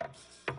Thank you.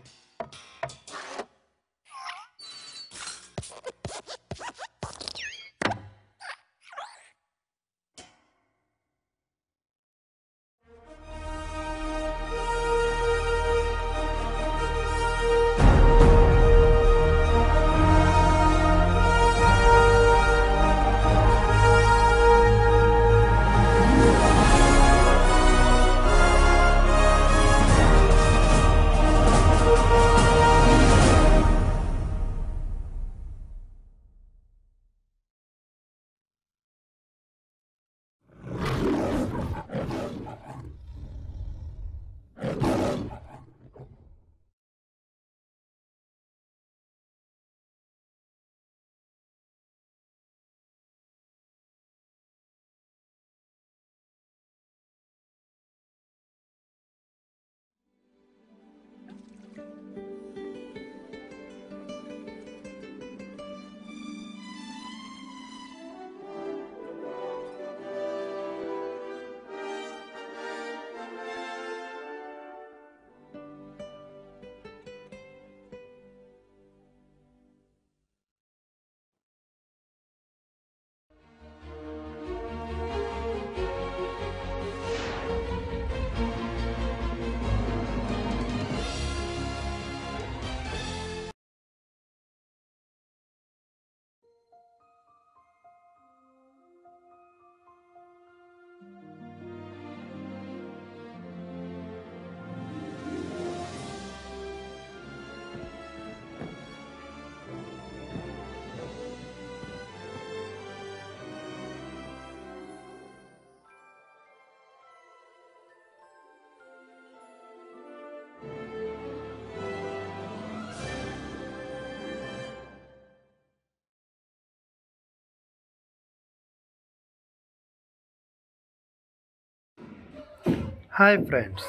Hi friends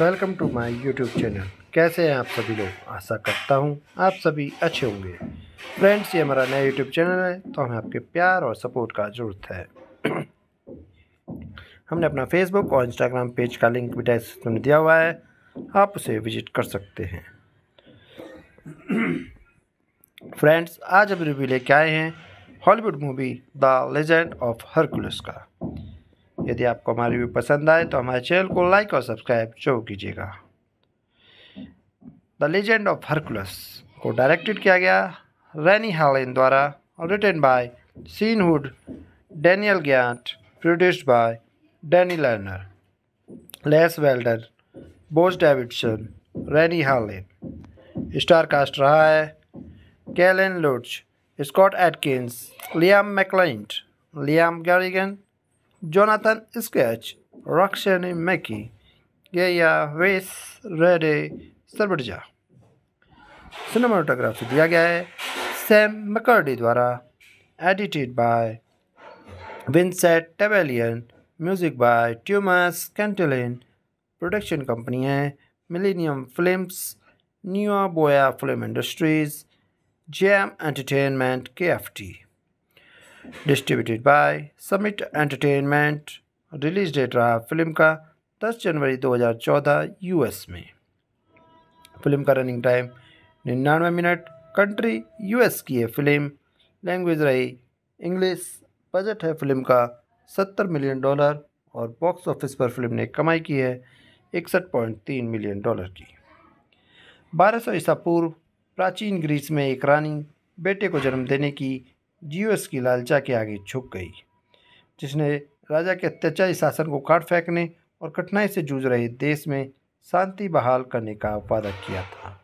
welcome to my YouTube channel कैसे हैं आप सभी लोग आशा करता हूं आप सभी अच्छे होंगे फ्रेंड्स ये हमारा नया यूट्यूब चैनल है तो हमें आपके प्यार और सपोर्ट का ज़रूरत है हमने अपना फेसबुक और इंस्टाग्राम पेज का लिंक भी डिस्क्रिप्शन में दिया हुआ है आप उसे विजिट कर सकते हैं फ्रेंड्स आज अभी रिव्यू लेके आए हैं Hollywood movie the legend of Hercules का यदि आपको हमारी वीडियो पसंद आए तो हमारे चैनल को लाइक और सब्सक्राइब जरूर कीजिएगा द लेजेंड ऑफ हरकुलस को डायरेक्टेड किया गया रैनी हालन द्वारा और written by Sean Hood Daniel ज्ञाट produced by Danny Lerner Les Weldon Boaz Davidson Renny Harlin star cast रहा है Kellan Lutz Scott Adkins Liam मैकलाइंट Liam Garrigan Jonathan Schaech Roxanne McKee Gaya Weiss, Rede Serbedzija cinematography दिया गया है Sam McCurdy द्वारा edited by Vincent Tabaillon music by Tuomas Kantelinen production company है Millennium films Nu film industries jam entertainment K F T distributed by Summit entertainment release date रहा film का 10 जनवरी 2014 US में film का running time निन्यानवे minute country US की है film language रही इंग्लिश बजट है फिल्म का 70 मिलियन डॉलर और बॉक्स ऑफिस पर फिल्म ने कमाई की है इकसठ पॉइंट तीन मिलियन डॉलर की बारह सौ ईसा पूर्व प्राचीन ग्रीस में एक रानी बेटे को जन्म देने की जीवस की लालचा के आगे झुक गई जिसने राजा के अत्याचारी शासन को काट फेंकने और कठिनाई से जूझ रहे देश में शांति बहाल करने का वादा किया था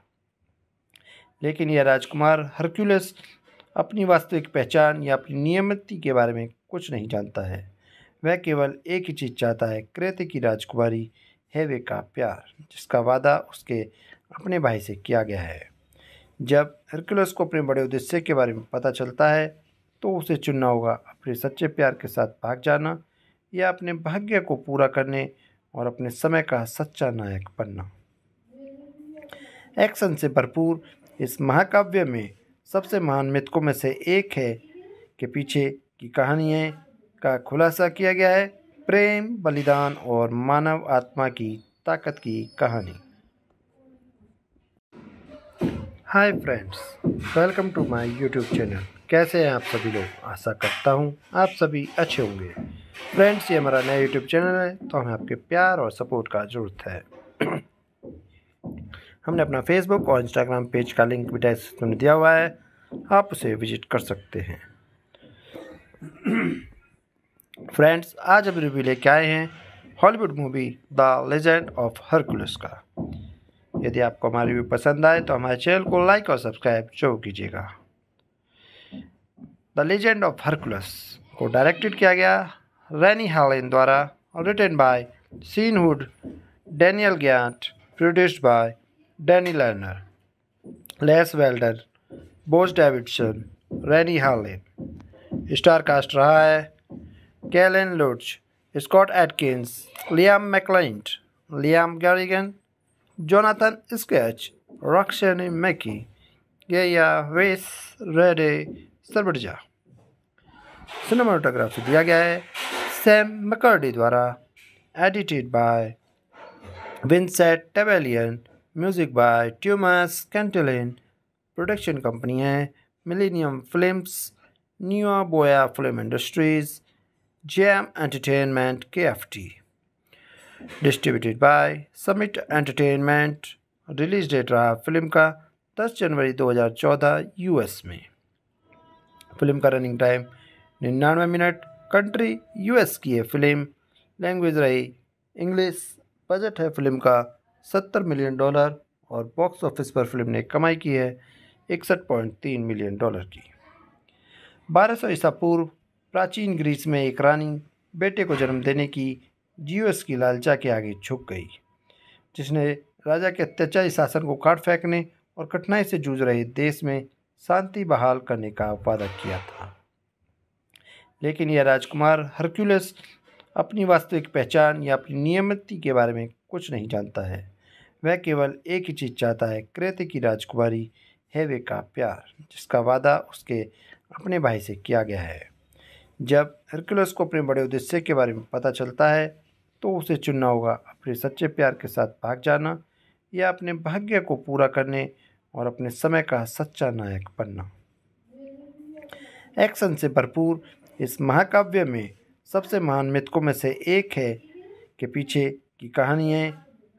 लेकिन यह राजकुमार हरक्यूलस अपनी वास्तविक पहचान या अपनी नियमति के बारे में कुछ नहीं जानता है वह केवल एक ही चीज़ चाहता है क्रेते की राजकुमारी हेवे का प्यार जिसका वादा उसके अपने भाई से किया गया है जब हरक्यूलस को अपने बड़े उद्देश्य के बारे में पता चलता है तो उसे चुनना होगा अपने सच्चे प्यार के साथ भाग जाना या अपने भाग्य को पूरा करने और अपने समय का सच्चा नायक बनना एक्शन से भरपूर इस महाकाव्य में सबसे महान मृतकों में से एक है के पीछे की कहानियाँ का खुलासा किया गया है प्रेम बलिदान और मानव आत्मा की ताकत की कहानी hi friends welcome to my YouTube channel कैसे हैं आप सभी लोग आशा करता हूँ आप सभी अच्छे होंगे फ्रेंड्स ये हमारा नया यूट्यूब चैनल है तो हमें आपके प्यार और सपोर्ट का ज़रूरत है हमने अपना फेसबुक और इंस्टाग्राम पेज का लिंक भी डिस्क्रिप्शन में दिया हुआ है आप उसे विजिट कर सकते हैं फ्रेंड्स आज हम रिव्यू लेके आए हैं Hollywood movie the legend of Hercules का यदि आपको हमारी रिव्यू पसंद आए तो हमारे चैनल को लाइक और सब्सक्राइब जरूर कीजिएगा द लेजेंड ऑफ हरकुलस को डायरेक्टेड किया गया रैनी हालेन द्वारा और written by Sean Hood Daniel ज्ञाट produced by Danny Lerner Les Weldon Boaz Davidson Renny Harlin star cast cast रहा है Kellan Lutz Scott Adkins Liam मैकलाइंट Liam Garrigan Jonathan Schaech Roxanne McKee Gaia Weiss रेडे सरबटजा cinematography दिया गया है Sam McCurdy द्वारा edited by Vincent Tabaillon music by Tuomas Kantelinen production company है Millennium films Nu Boyana film industries jam entertainment K F T distributed by Summit entertainment release date रहा film का 10 जनवरी 2014 US में film का running time निन्यानवे minute country US की है film language रही इंग्लिश बजट है फिल्म का सत्तर मिलियन डॉलर और बॉक्स ऑफिस पर फिल्म ने कमाई की है इकसठ पॉइंट तीन मिलियन डॉलर की बारह सौ ईसा पूर्व प्राचीन ग्रीस में एक रानी बेटे को जन्म देने की जियोस की लालचा के आगे झुक गई जिसने राजा के अत्याचारी शासन को काट फेंकने और कठिनाई से जूझ रहे देश में शांति बहाल करने का वादा किया था लेकिन यह राजकुमार हरक्यूलस अपनी वास्तविक पहचान या अपनी नियमति के बारे में कुछ नहीं जानता है वह केवल एक ही चीज़ चाहता है क्रेते की राजकुमारी हेवे का प्यार जिसका वादा उसके अपने भाई से किया गया है जब हरक्यूलस को अपने बड़े उद्देश्य के बारे में पता चलता है तो उसे चुनना होगा अपने सच्चे प्यार के साथ भाग जाना या अपने भाग्य को पूरा करने और अपने समय का सच्चा नायक बनना एक्शन से भरपूर इस महाकाव्य में सबसे महान मृतकों में से एक है के पीछे की कहानियाँ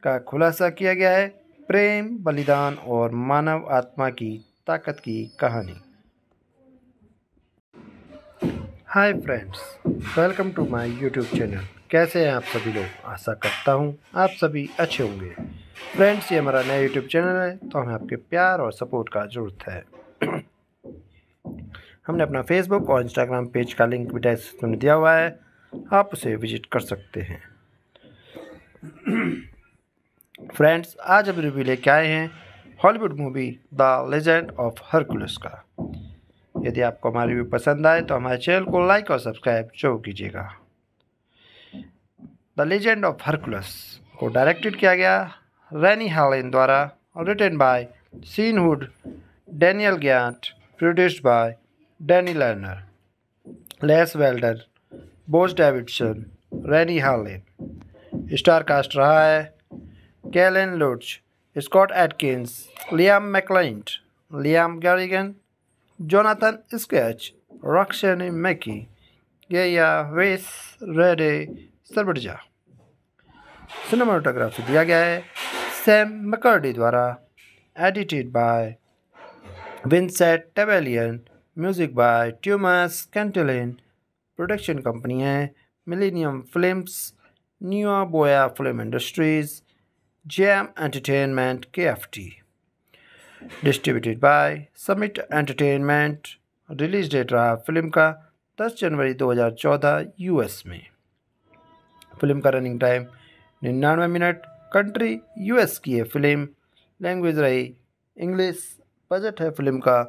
का खुलासा किया गया है प्रेम बलिदान और मानव आत्मा की ताकत की कहानी hi friends welcome to my YouTube channel कैसे हैं आप सभी लोग आशा करता हूँ आप सभी अच्छे होंगे फ्रेंड्स ये हमारा नया यूट्यूब चैनल है तो हमें आपके प्यार और सपोर्ट का ज़रूरत है हमने अपना फेसबुक और इंस्टाग्राम पेज का लिंक भी डिस्क्रिप्शन में दिया हुआ है आप उसे विजिट कर सकते हैं फ्रेंड्स आज हम रिव्यू लेके आए हैं Hollywood movie the legend of Hercules का यदि आपको हमारी रिव्यू पसंद आए तो हमारे चैनल को लाइक और सब्सक्राइब जरूर कीजिएगा द लेजेंड ऑफ हरकुलस को डायरेक्टेड किया गया रैनी हालेन द्वारा और written by Sean Hood Daniel ज्ञाट produced by Danny Lerner Les Weldon Boaz Davidson Renny Harlin star cast रहा है Kellan Lutz Scott Adkins Liam मैकलाइंट Liam Garrigan Jonathan Schaech Roxanne McKee Gaia Weiss रेडे सरबटजा cinematography दिया गया है Sam McCurdy द्वारा edited by Vincent Tabaillon music by Tuomas Kantelinen production company है Millennium films Nu Boyana film industries jam entertainment K F T distributed by Summit entertainment release date रहा film का 10 जनवरी 2014 US में film का running time निन्यानवे minute country US की है film language रही इंग्लिश बजट है फिल्म का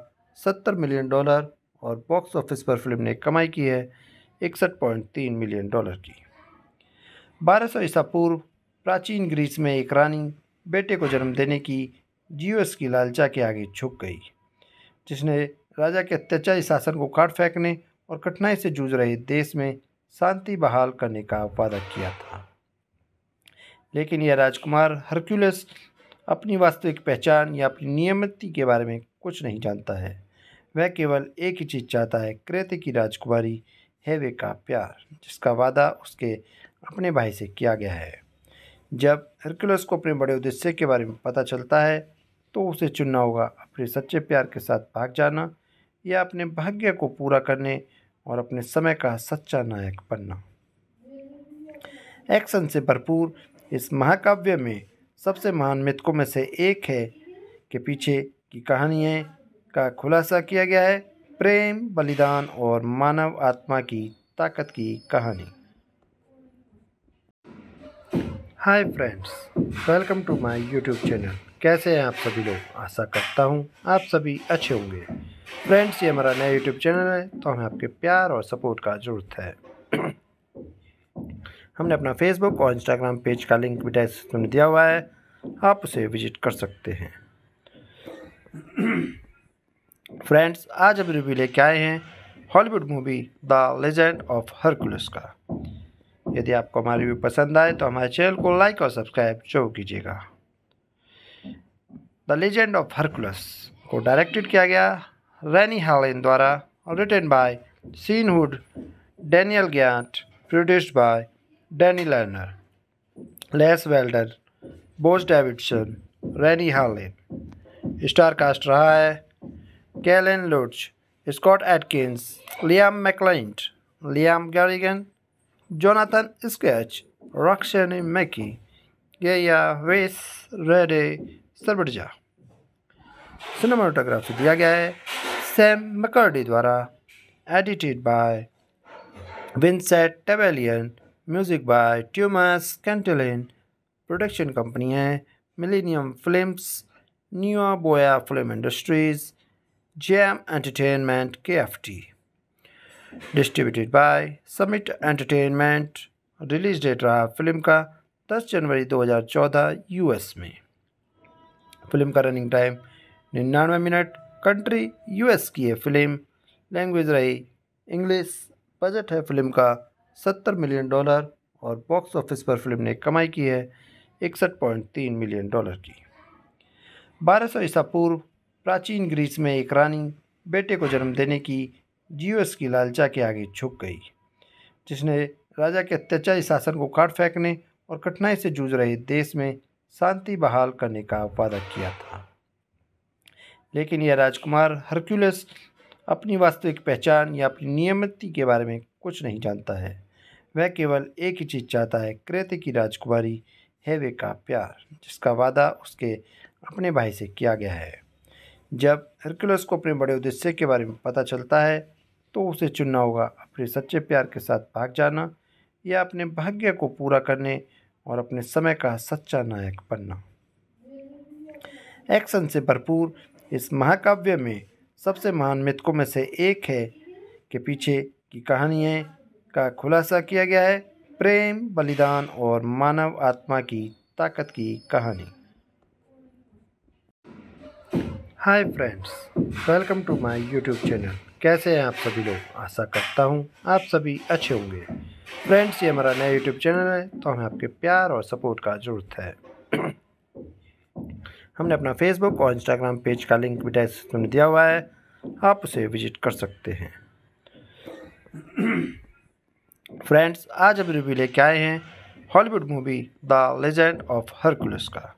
सत्तर मिलियन डॉलर और बॉक्स ऑफिस पर फिल्म ने कमाई की है इकसठ पॉइंट तीन मिलियन डॉलर की बारह सौ ईसा पूर्व प्राचीन ग्रीस में एक रानी बेटे को जन्म देने की जियोस की लालचा के आगे झुक गई जिसने राजा के अत्याचारी शासन को काट फेंकने और कठिनाई से जूझ रहे देश में शांति बहाल करने का वादा किया था लेकिन यह राजकुमार हरक्यूलस अपनी वास्तविक पहचान या अपनी नियमित के बारे में कुछ नहीं जानता है वह केवल एक ही चीज़ चाहता है क्रेते की राजकुमारी हेवे का प्यार जिसका वादा उसके अपने भाई से किया गया है जब हरक्यूलस को अपने बड़े उद्देश्य के बारे में पता चलता है तो उसे चुनना होगा अपने सच्चे प्यार के साथ भाग जाना या अपने भाग्य को पूरा करने और अपने समय का सच्चा नायक बनना एक्शन से भरपूर इस महाकाव्य में सबसे महान मृतकों में से एक है के पीछे की कहानियाँ का खुलासा किया गया है प्रेम बलिदान और मानव आत्मा की ताकत की कहानी hi friends welcome to my YouTube channel कैसे हैं आप सभी लोग आशा करता हूँ आप सभी अच्छे होंगे फ्रेंड्स ये हमारा नया यूट्यूब चैनल है तो हमें आपके प्यार और सपोर्ट का ज़रूरत है हमने अपना फेसबुक और इंस्टाग्राम पेज का लिंक भी डिस्क्रिप्शन में दिया हुआ है आप उसे विजिट कर सकते हैं फ्रेंड्स आज हम रिव्यू लेके आए हैं Hollywood movie the legend of Hercules का यदि आपको हमारा रिव्यू पसंद आए तो हमारे चैनल को लाइक और सब्सक्राइब जरूर कीजिएगा द लेजेंड ऑफ हरकुलस को डायरेक्टेड किया गया रैनी Helen द्वारा रिटेन बाय सीनहुड डैनियल गैंट produced by Danny Lerner Les Weldon Boaz Davidson Renny Harlin star cast रहा है Kellan Lutz Scott Adkins Liam मैकलाइंट Liam Garrigan Jonathan Schaech Roxanne McKee Gaia Weiss रेडे सरबा cinematography दिया गया है सैम मकर्डी द्वारा edited by Vincent Tabaillon music by Tuomas Kantelinen production company है Millennium films Nu Boyana film industries jam entertainment K F T distributed by Summit entertainment release date रहा film का 10 जनवरी 2014 US में film का running time निन्यानवे minute country US की है film language रही इंग्लिश बजट है फिल्म का सत्तर मिलियन डॉलर और बॉक्स ऑफिस पर फिल्म ने कमाई की है इकसठ पॉइंट तीन मिलियन डॉलर की बारह सौ ईसा पूर्व प्राचीन ग्रीस में एक रानी बेटे को जन्म देने की जीवस की लालचा के आगे झुक गई जिसने राजा के अत्याचारी शासन को काट फेंकने और कठिनाई से जूझ रहे देश में शांति बहाल करने का वादा किया था लेकिन यह राजकुमार हरक्यूलस अपनी वास्तविक पहचान या अपनी नियमिति के बारे में कुछ नहीं जानता है वह केवल एक ही चीज़ चाहता है क्रेते की राजकुमारी हेवे का प्यार जिसका वादा उसके अपने भाई से किया गया है जब हरक्यूलस को अपने बड़े उद्देश्य के बारे में पता चलता है तो उसे चुनना होगा अपने सच्चे प्यार के साथ भाग जाना या अपने भाग्य को पूरा करने और अपने समय का सच्चा नायक बनना एक्शन से भरपूर इस महाकाव्य में सबसे महान मृतकों में से एक है के पीछे की कहानियाँ का खुलासा किया गया है प्रेम बलिदान और मानव आत्मा की ताकत की कहानी hi friends welcome to my YouTube channel कैसे हैं आप सभी लोग आशा करता हूं आप सभी अच्छे होंगे फ्रेंड्स ये हमारा नया यूट्यूब चैनल है तो हमें आपके प्यार और सपोर्ट का ज़रूरत है हमने अपना फेसबुक और इंस्टाग्राम पेज का लिंक भी डिस्क्रिप्शन में दिया हुआ है आप उसे विजिट कर सकते हैं फ्रेंड्स आज हम रिव्यू लेके आए हैं Hollywood movie the legend of Hercules का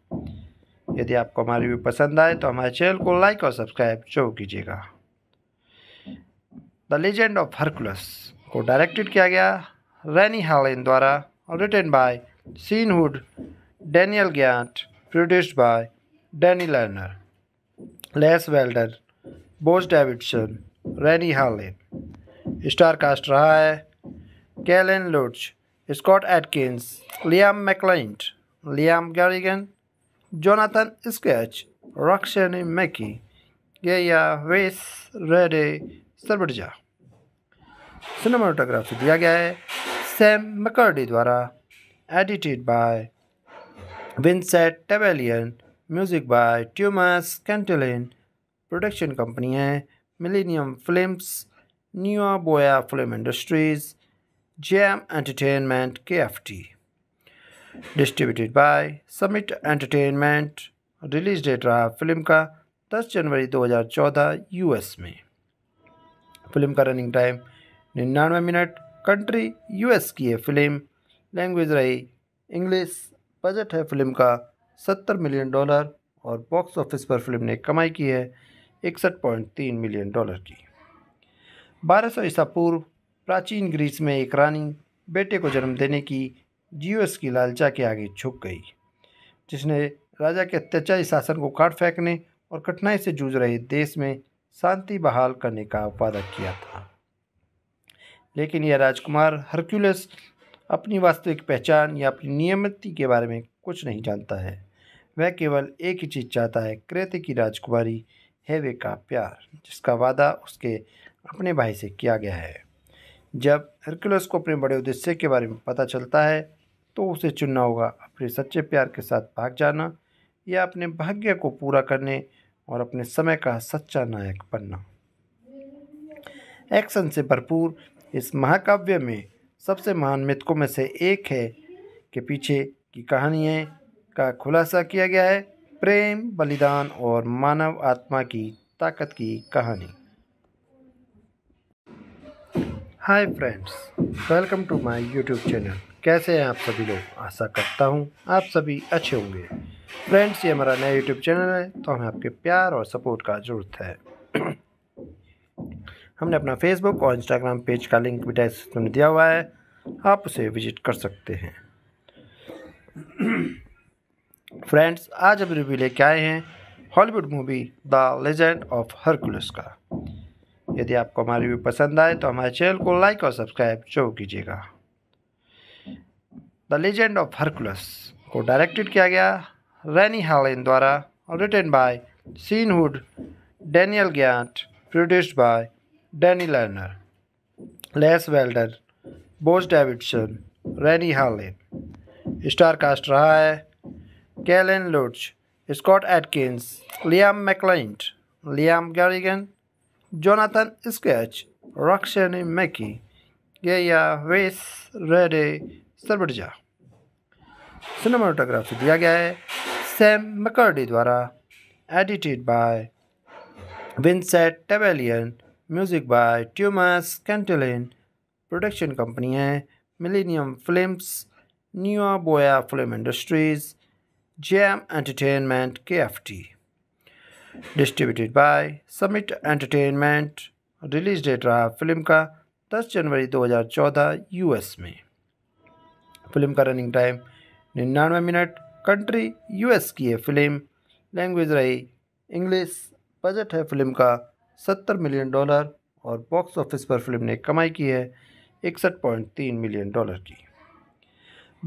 यदि आपको हमारा रिव्यू पसंद आए तो हमारे चैनल को लाइक और सब्सक्राइब जरूर कीजिएगा द लेजेंड ऑफ हरकुलस को डायरेक्टेड किया गया रैनी हालेन द्वारा और written by Sean Hood Daniel गैंट produced by Danny Lerner Les Weldon Boaz Davidson Renny Harlin star cast रहा है Kellan Lutz Scott Adkins Liam मैकलाइंट Liam Garrigan Jonathan Schaech Roxanne McKee Gaia Weiss रेडे सरबजा cinematography दिया गया है सैम मकर्डी द्वारा edited by Vincent Tabaillon music by Tuomas Kantelinen production company है Millennium films Nu Boyana film industries jam entertainment K F T distributed by Summit entertainment release date रहा film का 10 जनवरी 2014 US में film का running time निन्यानवे minute country US की है film language रही इंग्लिश बजट है फिल्म का सत्तर मिलियन डॉलर और बॉक्स ऑफिस पर फिल्म ने कमाई की है इकसठ पॉइंट तीन मिलियन डॉलर की बारह सौ ईसा पूर्व प्राचीन ग्रीस में एक रानी बेटे को जन्म देने की जियोस की लालचा के आगे झुक गई जिसने राजा के अत्याचारी शासन को काट फेंकने और कठिनाई से जूझ रहे देश में शांति बहाल करने का वादा किया था लेकिन यह राजकुमार हरक्यूलस अपनी वास्तविक पहचान या अपनी नियमित के बारे में कुछ नहीं जानता है वह केवल एक ही चीज़ चाहता है कृति की राजकुमारी हेवे का प्यार जिसका वादा उसके अपने भाई से किया गया है जब हरकुलस को अपने बड़े उद्देश्य के बारे में पता चलता है तो उसे चुनना होगा अपने सच्चे प्यार के साथ भाग जाना या अपने भाग्य को पूरा करने और अपने समय का सच्चा नायक बनना एक्शन से भरपूर इस महाकाव्य में सबसे महान मृतकों में से एक है के पीछे की कहानी है का खुलासा किया गया है प्रेम बलिदान और मानव आत्मा की ताकत की कहानी hi friends welcome to my YouTube channel कैसे हैं आप सभी लोग आशा करता हूं आप सभी अच्छे होंगे फ्रेंड्स ये हमारा नया यूट्यूब चैनल है तो हमें आपके प्यार और सपोर्ट का ज़रूरत है हमने अपना फेसबुक और इंस्टाग्राम पेज का लिंक भी डेस्क में दिया हुआ है आप उसे विजिट कर सकते हैं फ्रेंड्स आज हम रिव्यू लेके आए हैं Hollywood movie the legend of Hercules का यदि आपको हमारा रिव्यू पसंद आए तो हमारे चैनल को लाइक और सब्सक्राइब जरूर कीजिएगा द लेजेंड ऑफ हरकुलस को डायरेक्टेड किया गया रैनी हालेन द्वारा और written by Sean Hood Daniel produced by Danny Lerner Les Weldon Boaz Davidson Renny Harlin star cast रहा है Galen Lurch, Scott Atkins, Liam McLeod, Liam Garrigan, Jonathan Sketch, Roxanne Mackey, Gaya Weiss, Rede सरबटजा cinematography दिया गया है Sam McCurdy द्वारा edited by Vincent Tabaillon music by Tuomas Kantelinen production company है Millennium films Nu Boyana film industries K F T distributed by Summit entertainment release date रहा film का 10 जनवरी 2014 US में film का रनिंग टाइम निन्यानवे minute country US की है film language रही इंग्लिश बजट है फिल्म का 70 मिलियन डॉलर और बॉक्स ऑफिस पर फिल्म ने कमाई की है इकसठ पॉइंट तीन मिलियन डॉलर की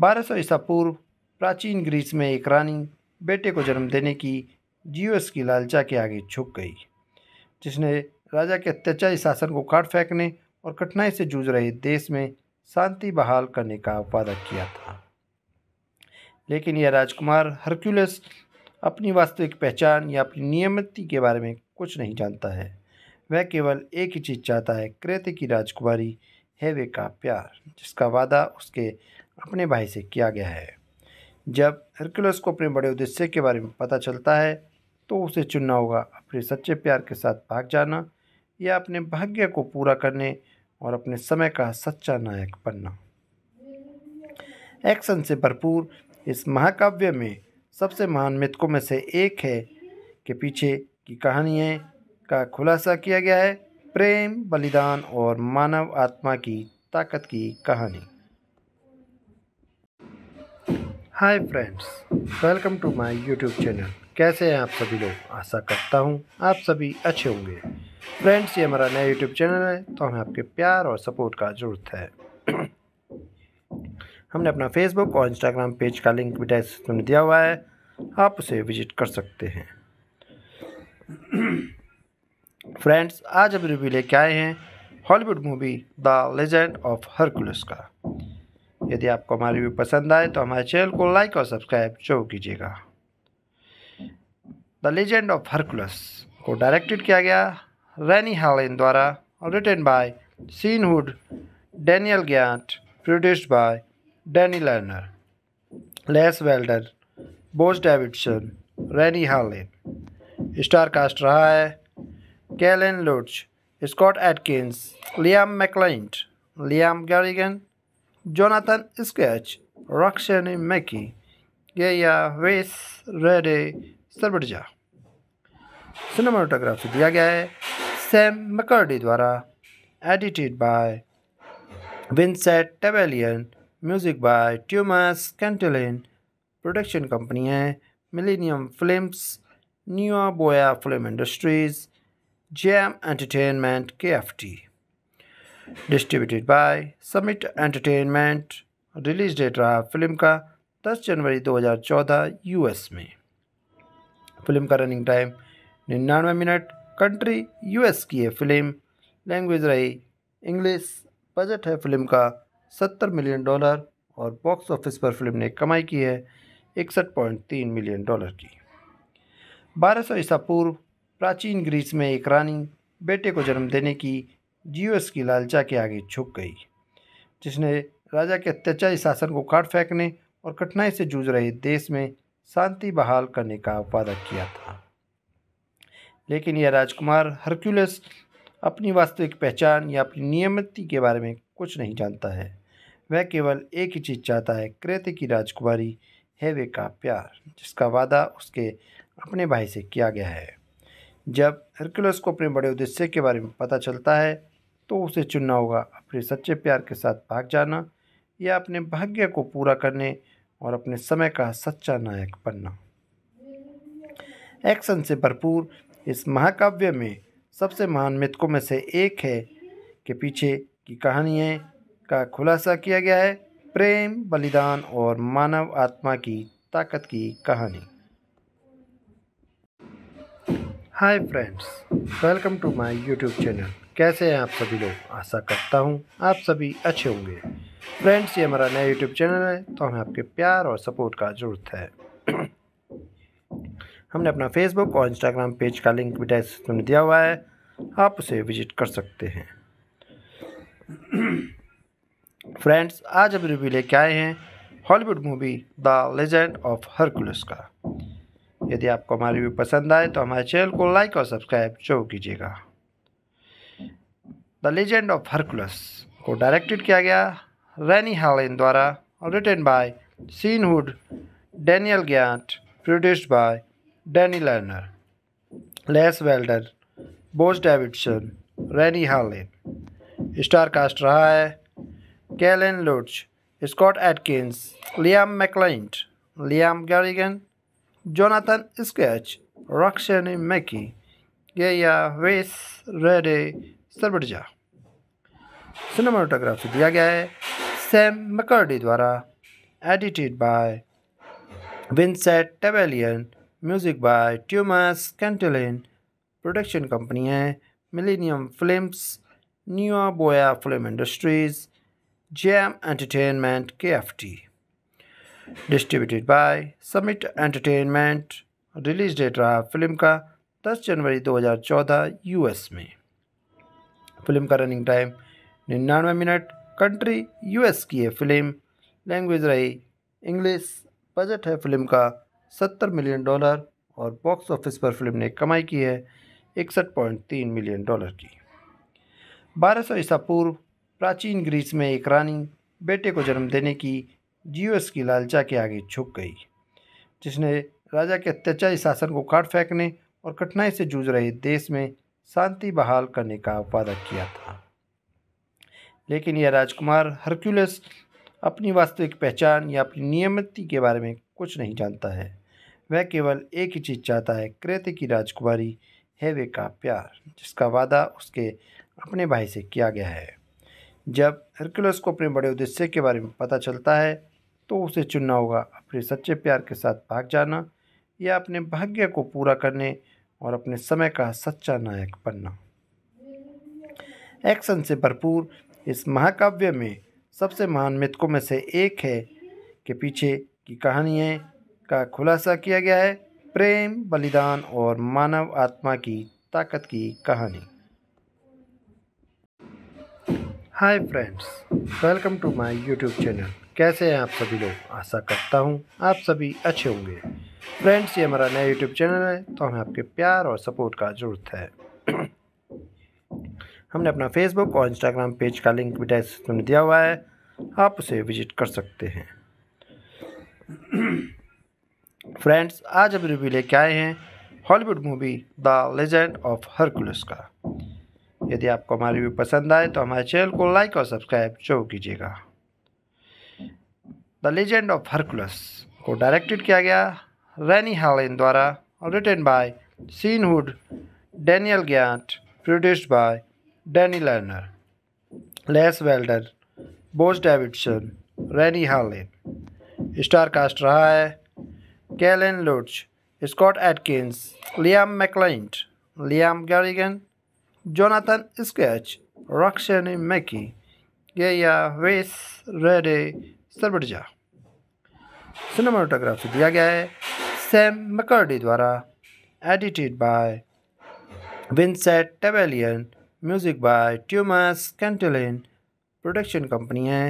बारह सौ ईसा पूर्व प्राचीन ग्रीस में एक रानी बेटे को जन्म देने की जियोस की लालचा के आगे झुक गई जिसने राजा के अत्याचारी शासन को काट फेंकने और कठिनाई से जूझ रहे देश में शांति बहाल करने का वादा किया था लेकिन यह राजकुमार हरक्यूलस अपनी वास्तविक पहचान या अपनी नियमिति के बारे में कुछ नहीं जानता है वह केवल एक ही चीज़ चाहता है क्रेते की राजकुमारी हेवे का प्यार जिसका वादा उसके अपने भाई से किया गया है जब हरकुलस को अपने बड़े उद्देश्य के बारे में पता चलता है तो उसे चुनना होगा अपने सच्चे प्यार के साथ भाग जाना या अपने भाग्य को पूरा करने और अपने समय का सच्चा नायक बनना एक्शन से भरपूर इस महाकाव्य में सबसे महान मृतकों में से एक है के पीछे की कहानियाँ का खुलासा किया गया है प्रेम बलिदान और मानव आत्मा की ताकत की कहानी hi friends welcome to my YouTube channel कैसे हैं आप सभी लोग आशा करता हूं आप सभी अच्छे होंगे फ्रेंड्स ये हमारा नया यूट्यूब चैनल है तो हमें आपके प्यार और सपोर्ट का ज़रूरत है हमने अपना फेसबुक और इंस्टाग्राम पेज का लिंक भी डिस्क्रिप्शन में दिया हुआ है आप उसे विजिट कर सकते हैं फ्रेंड्स आज अभी रिव्यू लेके आए हैं Hollywood movie the legend of Hercules का यदि आपको हमारी वीडियो पसंद आए तो हमारे चैनल को लाइक और सब्सक्राइब जरूर कीजिएगा द लेजेंड ऑफ हरकुलस को डायरेक्टेड किया गया रैनी हालन द्वारा और written by Sean Hood Daniel ज्ञाट produced by Danny Lerner Les Weldon Boaz Davidson Renny Harlin star cast रहा है Kellan Lutz Scott Adkins Liam मैकलाइंट Liam Garrigan Jonathan Schaech Roxanne McKee Gaya Weiss, Rede Serbedzija cinematography दिया गया है Sam McCurdy द्वारा edited by Vincent Tabaillon music by Tuomas Kantelinen production company है Millennium films Nu film industries jam entertainment K F T distributed by Summit entertainment release date रहा film का 10 जनवरी 2014 US में film का running time निन्यानवे minute country US की है film language रही इंग्लिश बजट है फिल्म का 70 मिलियन डॉलर और बॉक्स ऑफिस पर फिल्म ने कमाई की है इकसठ पॉइंट तीन मिलियन डॉलर की बारह सौ ईसा पूर्व प्राचीन ग्रीस में एक रानी बेटे को जन्म देने की जीवस की लालचा के आगे झुक गई जिसने राजा के अत्याचारी शासन को काट फेंकने और कठिनाई से जूझ रहे देश में शांति बहाल करने का वादा किया था लेकिन यह राजकुमार हरक्यूलस अपनी वास्तविक पहचान या अपनी नियमति के बारे में कुछ नहीं जानता है वह केवल एक ही चीज़ चाहता है क्रेते की राजकुमारी हेवे का प्यार जिसका वादा उसके अपने भाई से किया गया है जब हरक्यूलस को अपने बड़े उद्देश्य के बारे में पता चलता है तो उसे चुनना होगा अपने सच्चे प्यार के साथ भाग जाना या अपने भाग्य को पूरा करने और अपने समय का सच्चा नायक बनना एक्शन से भरपूर इस महाकाव्य में सबसे महान मृतकों में से एक है के पीछे की कहानियाँ का खुलासा किया गया है प्रेम बलिदान और मानव आत्मा की ताकत की कहानी hi friends welcome to my YouTube channel कैसे हैं आप सभी लोग आशा करता हूँ आप सभी अच्छे होंगे फ्रेंड्स ये हमारा नया यूट्यूब चैनल है तो हमें आपके प्यार और सपोर्ट का ज़रूरत है हमने अपना फेसबुक और इंस्टाग्राम पेज का लिंक भी डिस्क्रिप्शन में दिया हुआ है आप उसे विजिट कर सकते हैं फ्रेंड्स आज हम रिव्यू लेके आए हैं Hollywood movie the legend of Hercules का यदि आपको हमारी रिव्यू पसंद आए तो हमारे चैनल को लाइक और सब्सक्राइब जरूर कीजिएगा द लेजेंड ऑफ हरकुलस को डायरेक्टेड किया गया रैनी हालेन द्वारा और written by Sean Hood Daniel ज्ञाट produced by Danny Lerner Les Weldon Boaz Davidson Renny Harlin star cast रहा है Kellan Lutz Scott Adkins Liam मैकलाइंट Liam Garrigan Jonathan Schaech Roxanne McKee Gaia Weiss रेडे सरबटजा cinematography दिया गया है Sam McCurdy द्वारा edited by Vincent Tabaillon music by Tuomas Kantelinen production company है Millennium films Nu Boyana film industries jam entertainment K F T distributed by Summit entertainment release date रहा film का 10 जनवरी 2014 US में film का running time निन्यानवे minute country US की है film language रही इंग्लिश बजट है फिल्म का सत्तर मिलियन डॉलर और बॉक्स ऑफिस पर फिल्म ने कमाई की है इकसठ पॉइंट तीन मिलियन डॉलर की बारह सौ ईसा पूर्व प्राचीन ग्रीस में एक रानी बेटे को जन्म देने की जियोस की लालचा के आगे झुक गई जिसने राजा के अत्याचारी शासन को काट फेंकने और कठिनाई से जूझ रहे देश में शांति बहाल करने का वादा किया था लेकिन यह राजकुमार हरक्यूलस अपनी वास्तविक पहचान या अपनी नियमिति के बारे में कुछ नहीं जानता है वह केवल एक ही चीज़ चाहता है क्रेते की राजकुमारी हेवे का प्यार जिसका वादा उसके अपने भाई से किया गया है जब हरक्यूलस को अपने बड़े उद्देश्य के बारे में पता चलता है तो उसे चुनना होगा अपने सच्चे प्यार के साथ भाग जाना या अपने भाग्य को पूरा करने और अपने समय का सच्चा नायक बनना एक्शन से भरपूर इस महाकाव्य में सबसे महान मृतकों में से एक है के पीछे की कहानियाँ का खुलासा किया गया है प्रेम बलिदान और मानव आत्मा की ताकत की कहानी hi friends welcome to my YouTube channel कैसे हैं आप सभी लोग आशा करता हूँ आप सभी अच्छे होंगे फ्रेंड्स ये हमारा नया यूट्यूब चैनल है तो हमें आपके प्यार और सपोर्ट का ज़रूरत है हमने अपना फेसबुक और इंस्टाग्राम पेज का लिंक भी डिस्क्रिप्शन में दिया हुआ है आप उसे विजिट कर सकते हैं फ्रेंड्स आज हम रिव्यू लेके आए हैं Hollywood movie the legend of Hercules का यदि आपको हमारी रिव्यू पसंद आए तो हमारे चैनल को लाइक और सब्सक्राइब जरूर कीजिएगा द लेजेंड ऑफ हरकुलस को डायरेक्टेड किया गया रैनी हालेन द्वारा और written by Sean Hood Daniel ज्ञाट produced by Danny Lerner Les Weldon Boaz Davidson Renny Harlin star cast रहा है Kellan Lutz Scott Adkins Liam मैकलाइंट Liam Garrigan Jonathan Schaech Roxanne McKee Gaia Weiss रेडे सरबटजा cinematography दिया गया है Sam McCurdy द्वारा edited by Vincent Tabaillon music by Tuomas Kantelinen production company है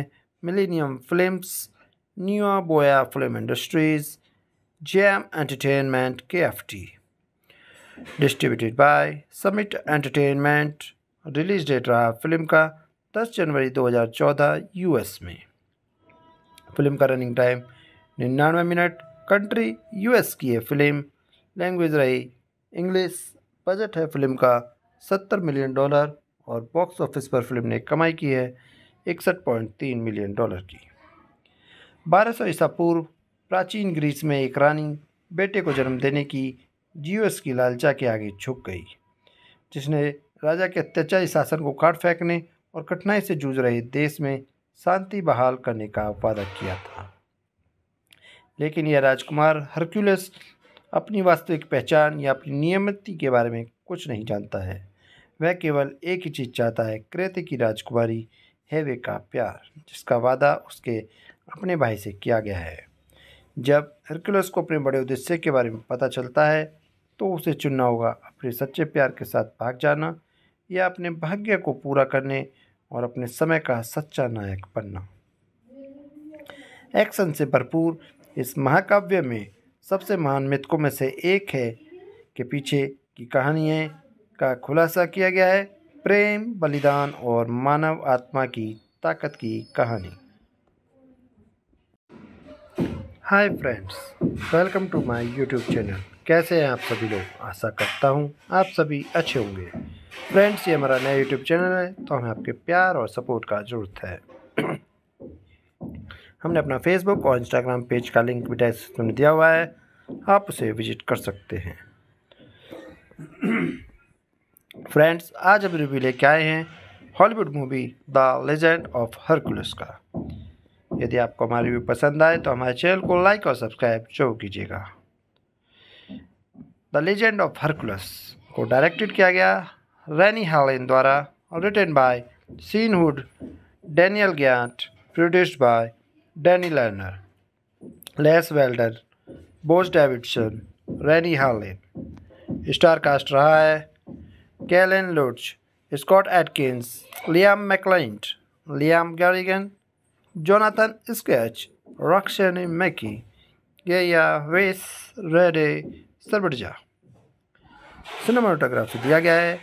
Millennium films Nu Boyana film industries jam entertainment K F T distributed by Summit entertainment release date रहा film का 10 जनवरी 2014 US में film का running time निन्यानवे minute country US की है film language रही इंग्लिश बजट है फिल्म का सत्तर मिलियन डॉलर और बॉक्स ऑफिस पर फिल्म ने कमाई की है इकसठ पॉइंट तीन मिलियन डॉलर की बारह सौ ईसा पूर्व प्राचीन ग्रीस में एक रानी बेटे को जन्म देने की जियोस की लालचा के आगे झुक गई जिसने राजा के अत्याचारी शासन को काट फेंकने और कठिनाई से जूझ रहे देश में शांति बहाल करने का वादा किया था लेकिन यह राजकुमार हरक्यूलस अपनी वास्तविक पहचान या अपनी नियमति के बारे में कुछ नहीं जानता है वह केवल एक ही चीज़ चाहता है क्रेते की राजकुमारी हेवे का प्यार जिसका वादा उसके अपने भाई से किया गया है जब हरक्यूलस को अपने बड़े उद्देश्य के बारे में पता चलता है तो उसे चुनना होगा अपने सच्चे प्यार के साथ भाग जाना या अपने भाग्य को पूरा करने और अपने समय का सच्चा नायक बनना एक्शन से भरपूर इस महाकाव्य में सबसे महान मृतकों में से एक है के पीछे की कहानियाँ का खुलासा किया गया है प्रेम बलिदान और मानव आत्मा की ताकत की कहानी hi friends welcome to my YouTube channel कैसे हैं आप सभी लोग आशा करता हूँ आप सभी अच्छे होंगे फ्रेंड्स ये हमारा नया यूट्यूब चैनल है तो हमें आपके प्यार और सपोर्ट का ज़रूरत है हमने अपना फेसबुक और इंस्टाग्राम पेज का लिंक भी डिस्क्रिप्शन में दिया हुआ है आप उसे विजिट कर सकते हैं फ्रेंड्स आज हम रिव्यू लेके आए हैं Hollywood movie the legend of Hercules का यदि आपको हमारा रिव्यू पसंद आए तो हमारे चैनल को लाइक और सब्सक्राइब जरूर कीजिएगा द लेजेंड ऑफ हरकुलस को डायरेक्टेड किया गया रैनी Helen द्वारा written by Sean Hood, Daniel Gant, produced by Danny Lerner Les Weldon, Boaz Davidson Renny Harlin star cast रहा है Kellan Lutz Scott Adkins Liam मैकलाइंट Liam Garrigan Jonathan Schaech Roxanne McKee Gaia Weiss रेडे सरबा cinematography दिया गया है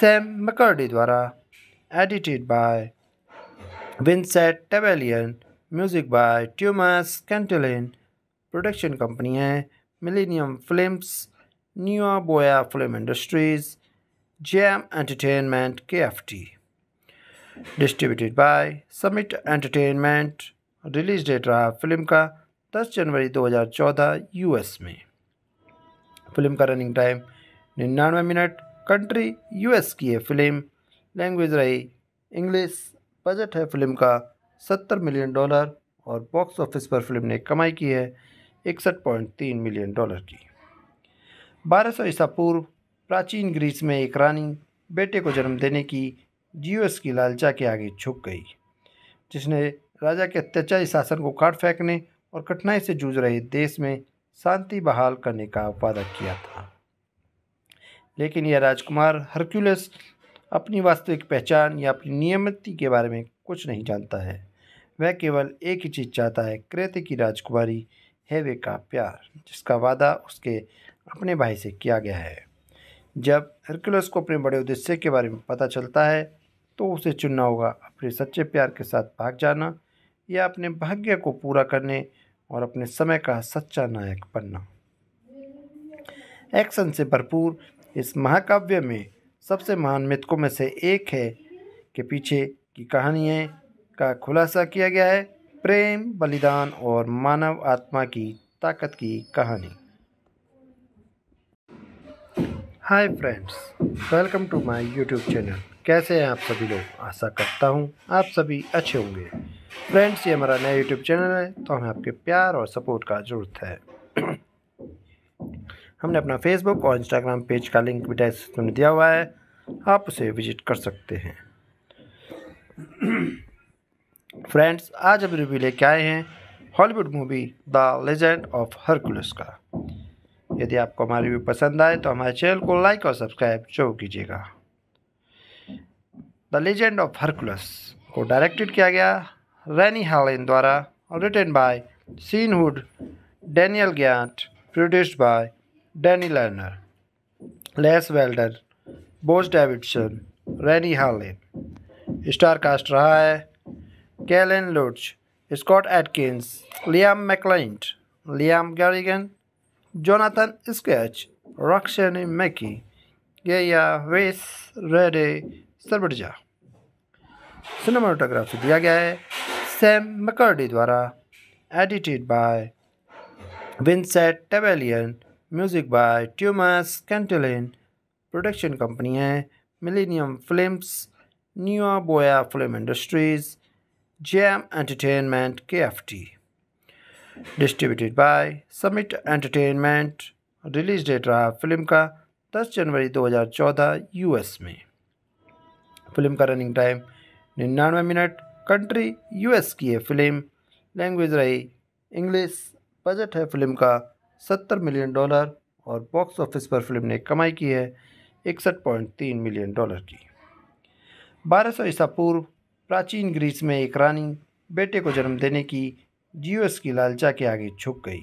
Sam McCurdy द्वारा edited by Vincent Tabaillon music by Tuomas Kantelinen production company है Millennium films Nu Boyana film industries jam entertainment K F T distributed by Summit entertainment release date रहा film का 10 जनवरी 2014 US में film का running time निन्यानवे minute country US की है film language रही इंग्लिश बजट है फिल्म का सत्तर मिलियन डॉलर और बॉक्स ऑफिस पर फिल्म ने कमाई की है इकसठ पॉइंट तीन मिलियन डॉलर की बारह सौ ईसा पूर्व प्राचीन ग्रीस में एक रानी बेटे को जन्म देने की जीवस की लालचा के आगे झुक गई जिसने राजा के अत्याचारी शासन को काट फेंकने और कठिनाई से जूझ रहे देश में शांति बहाल करने का वादा किया था लेकिन यह राजकुमार हरक्यूलस अपनी वास्तविक पहचान या अपनी नियमिति के बारे में कुछ नहीं जानता है वह केवल एक ही चीज़ चाहता है क्रेते की राजकुमारी हेवे का प्यार जिसका वादा उसके अपने भाई से किया गया है जब हरक्यूलस को अपने बड़े उद्देश्य के बारे में पता चलता है तो उसे चुनना होगा अपने सच्चे प्यार के साथ भाग जाना या अपने भाग्य को पूरा करने और अपने समय का सच्चा नायक बनना एक्शन से भरपूर इस महाकाव्य में सबसे महान मृतकों में से एक है के पीछे की कहानियाँ का खुलासा किया गया है प्रेम बलिदान और मानव आत्मा की ताकत की कहानी hi friends welcome to my YouTube channel कैसे हैं आप सभी लोग आशा करता हूं आप सभी अच्छे होंगे फ्रेंड्स ये हमारा नया यूट्यूब चैनल है तो हमें आपके प्यार और सपोर्ट का ज़रूरत है हमने अपना फेसबुक और इंस्टाग्राम पेज का लिंक भी डिस्क्रिप्शन में दिया हुआ है आप उसे विजिट कर सकते हैं फ्रेंड्स आज अब रिव्यू लेके आए हैं Hollywood movie the legend of Hercules का यदि आपको हमारी रिव्यू पसंद आए तो हमारे चैनल को लाइक और सब्सक्राइब जरूर कीजिएगा द लेजेंड ऑफ हरकुलस को डायरेक्टेड किया गया रैनी हालेन द्वारा और written by Sean Hood Daniel Giat produced by Danny Lerner Les Weldon Boaz Davidson Renny Harlin star cast रहा है Kellan Lutz Scott Adkins Liam मैकलाइंट Liam Garrigan Jonathan Schaech Roxanne McKee Gaia Weiss रेडे सरबजा cinematography दिया गया है Sam McCurdy द्वारा edited by Vincent Tabaillon music by Tuomas Kantelinen production company है Millennium films Nu Boyana film industries jam entertainment K F T distributed by Summit entertainment release date रहा film का 10 जनवरी 2014 US में film का running time निन्यानवे minute country US की है film language रही इंग्लिश बजट है फिल्म का सत्तर मिलियन डॉलर और बॉक्स ऑफिस पर फिल्म ने कमाई की है इकसठ पॉइंट तीन मिलियन डॉलर की बारह सौ ईसा पूर्व प्राचीन ग्रीस में एक रानी बेटे को जन्म देने की जियोस की लालचा के आगे झुक गई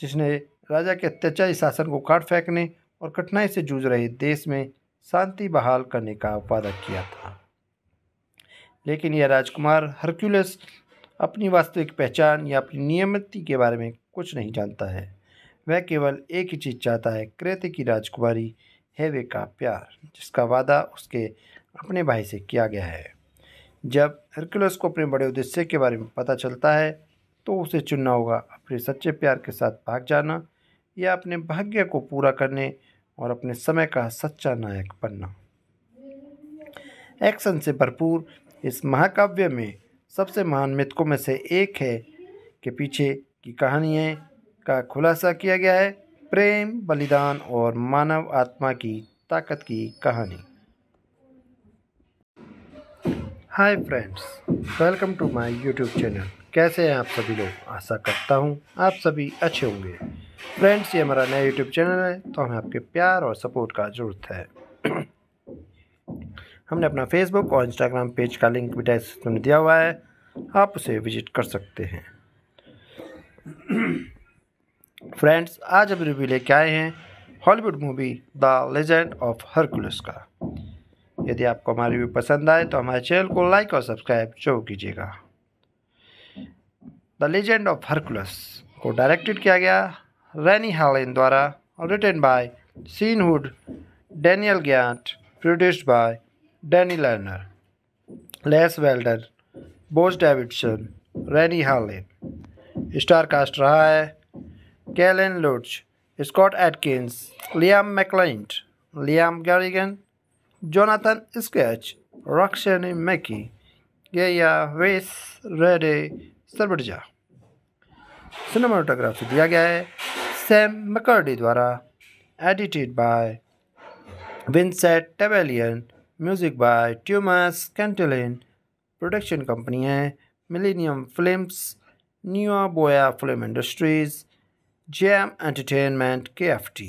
जिसने राजा के अत्याचारी शासन को काट फेंकने और कठिनाई से जूझ रहे देश में शांति बहाल करने का वादा किया था लेकिन यह राजकुमार हरक्यूलस अपनी वास्तविक पहचान या अपनी नियमित के बारे में कुछ नहीं जानता है वह केवल एक ही चीज़ चाहता है कृति की राजकुमारी हेवे का प्यार जिसका वादा उसके अपने भाई से किया गया है जब हरकुलस को अपने बड़े उद्देश्य के बारे में पता चलता है तो उसे चुनना होगा अपने सच्चे प्यार के साथ भाग जाना या अपने भाग्य को पूरा करने और अपने समय का सच्चा नायक बनना एक्शन से भरपूर इस महाकाव्य में सबसे महान मृतकों में से एक है के पीछे की कहानी है का खुलासा किया गया है प्रेम बलिदान और मानव आत्मा की ताकत की कहानी hi friends welcome to my YouTube channel कैसे हैं आप सभी लोग आशा करता हूं आप सभी अच्छे होंगे फ्रेंड्स ये हमारा नया यूट्यूब चैनल है तो हमें आपके प्यार और सपोर्ट का ज़रूरत है हमने अपना फेसबुक और इंस्टाग्राम पेज का लिंक भी डिस्क्रिप्शन में दिया हुआ है आप उसे विजिट कर सकते हैं फ्रेंड्स आज हम रिव्यू लेके आए हैं Hollywood movie the legend of Hercules का यदि आपको हमारा रिव्यू पसंद आए तो हमारे चैनल को लाइक और सब्सक्राइब जरूर कीजिएगा द लेजेंड ऑफ हरकुलस को डायरेक्टेड किया गया रैनी हालिन द्वारा और written by Sean Hood Daniel ज्ञाट produced by Danny Lerner Les Weldon Boaz Davidson Renny Harlin star cast रहा है Galen Lurch, Scott Atkins, Liam McLeod, Liam Garrigan, Jonathan Sketch, Roxanne Mackey, Gaya Weiss, Rede सरबटजा cinematography दिया गया है Sam McCurdy द्वारा edited by Vincent Tabaillon music by Tuomas Kantelinen production company है Millennium films Nu Boyana film industries K F T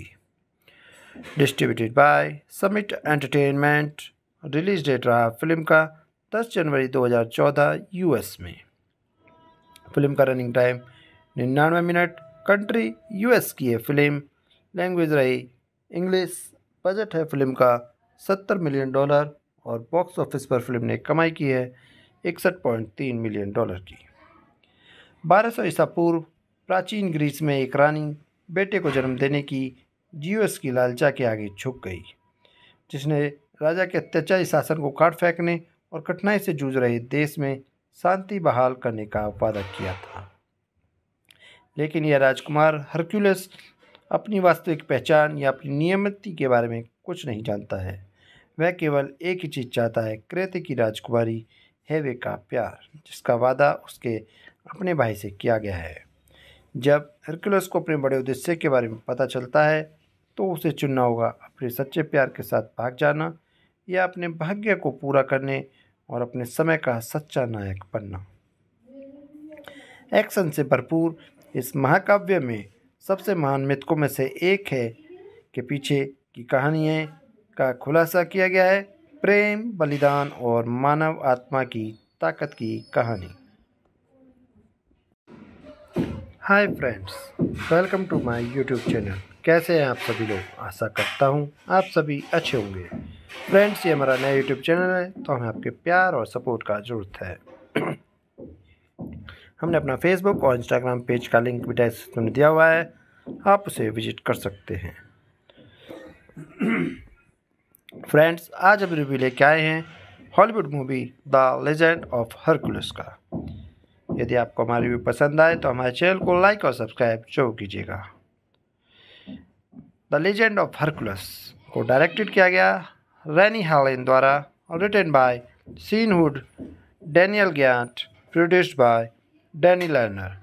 distributed by Summit entertainment release date रहा film का 10 जनवरी 2014 US में film का रनिंग टाइम निन्यानवे minute country US की है film language रही इंग्लिश बजट है फिल्म का 70 मिलियन डॉलर और बॉक्स ऑफिस पर फिल्म ने कमाई की है इकसठ पॉइंट तीन मिलियन डॉलर की बारह सौ ईसा पूर्व प्राचीन ग्रीस में एक रानी बेटे को जन्म देने की जियोस की लालचा के आगे झुक गई जिसने राजा के अत्याचारी शासन को काट फेंकने और कठिनाई से जूझ रहे देश में शांति बहाल करने का वादा किया था लेकिन यह राजकुमार हरक्यूलस अपनी वास्तविक पहचान या अपनी नियमिति के बारे में कुछ नहीं जानता है वह केवल एक ही चीज़ चाहता है क्रेते की राजकुमारी हेवे का प्यार जिसका वादा उसके अपने भाई से किया गया है जब हरकुलस को अपने बड़े उद्देश्य के बारे में पता चलता है तो उसे चुनना होगा अपने सच्चे प्यार के साथ भाग जाना या अपने भाग्य को पूरा करने और अपने समय का सच्चा नायक बनना एक्शन से भरपूर इस महाकाव्य में सबसे महान मृतकों में से एक है के पीछे की कहानियाँ का खुलासा किया गया है प्रेम बलिदान और मानव आत्मा की ताकत की कहानी hi friends welcome to my YouTube channel कैसे हैं आप सभी लोग आशा करता हूं आप सभी अच्छे होंगे फ्रेंड्स ये हमारा नया यूट्यूब चैनल है तो हमें आपके प्यार और सपोर्ट का ज़रूरत है हमने अपना फेसबुक और इंस्टाग्राम पेज का लिंक भी डिस्क्रिप्शन में दिया हुआ है आप उसे विजिट कर सकते हैं फ्रेंड्स आज अभी रिव्यू लेके आए हैं Hollywood movie the legend of Hercules का यदि आपको हमारी वीडियो पसंद आए तो हमारे चैनल को लाइक और सब्सक्राइब जरूर कीजिएगा द लेजेंड ऑफ हरकुलस को डायरेक्टेड किया गया रैनी हालिन द्वारा और written by Sean Hood Daniel ज्ञाट produced by Danny Lerner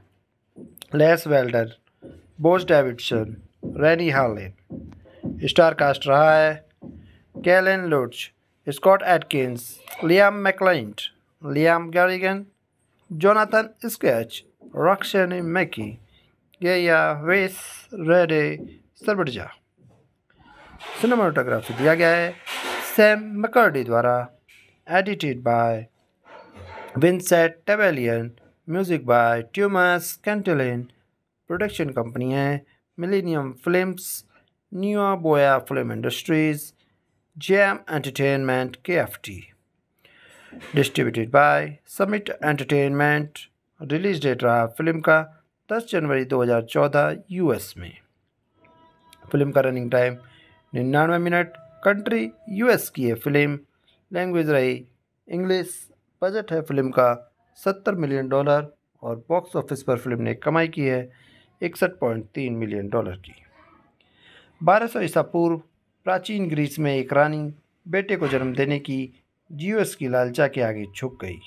Les Weldon Boaz Davidson Renny Harlin star cast रहा है Kellan Lutz Scott Adkins Liam मैकलाइंट Liam Garrigan Jonathan Schaech Roxanne McKee Gaya Weiss, Rede Serbedzija cinematography दिया गया है Sam McCurdy द्वारा edited by Vincent Tabaillon music by Tuomas Kantelinen production company है Millennium films Nu film industries jam entertainment K F T distributed by Summit entertainment release date रहा film का 10 जनवरी 2014 US में film का running time निन्यानवे minute country US की है film language रही इंग्लिश बजट है फिल्म का 70 मिलियन डॉलर और बॉक्स ऑफिस पर फिल्म ने कमाई की है इकसठ पॉइंट तीन मिलियन डॉलर की बारह सौ ईसा पूर्व प्राचीन ग्रीस में एक रानी बेटे को जन्म देने की जीवस की लालचा के आगे झुक गई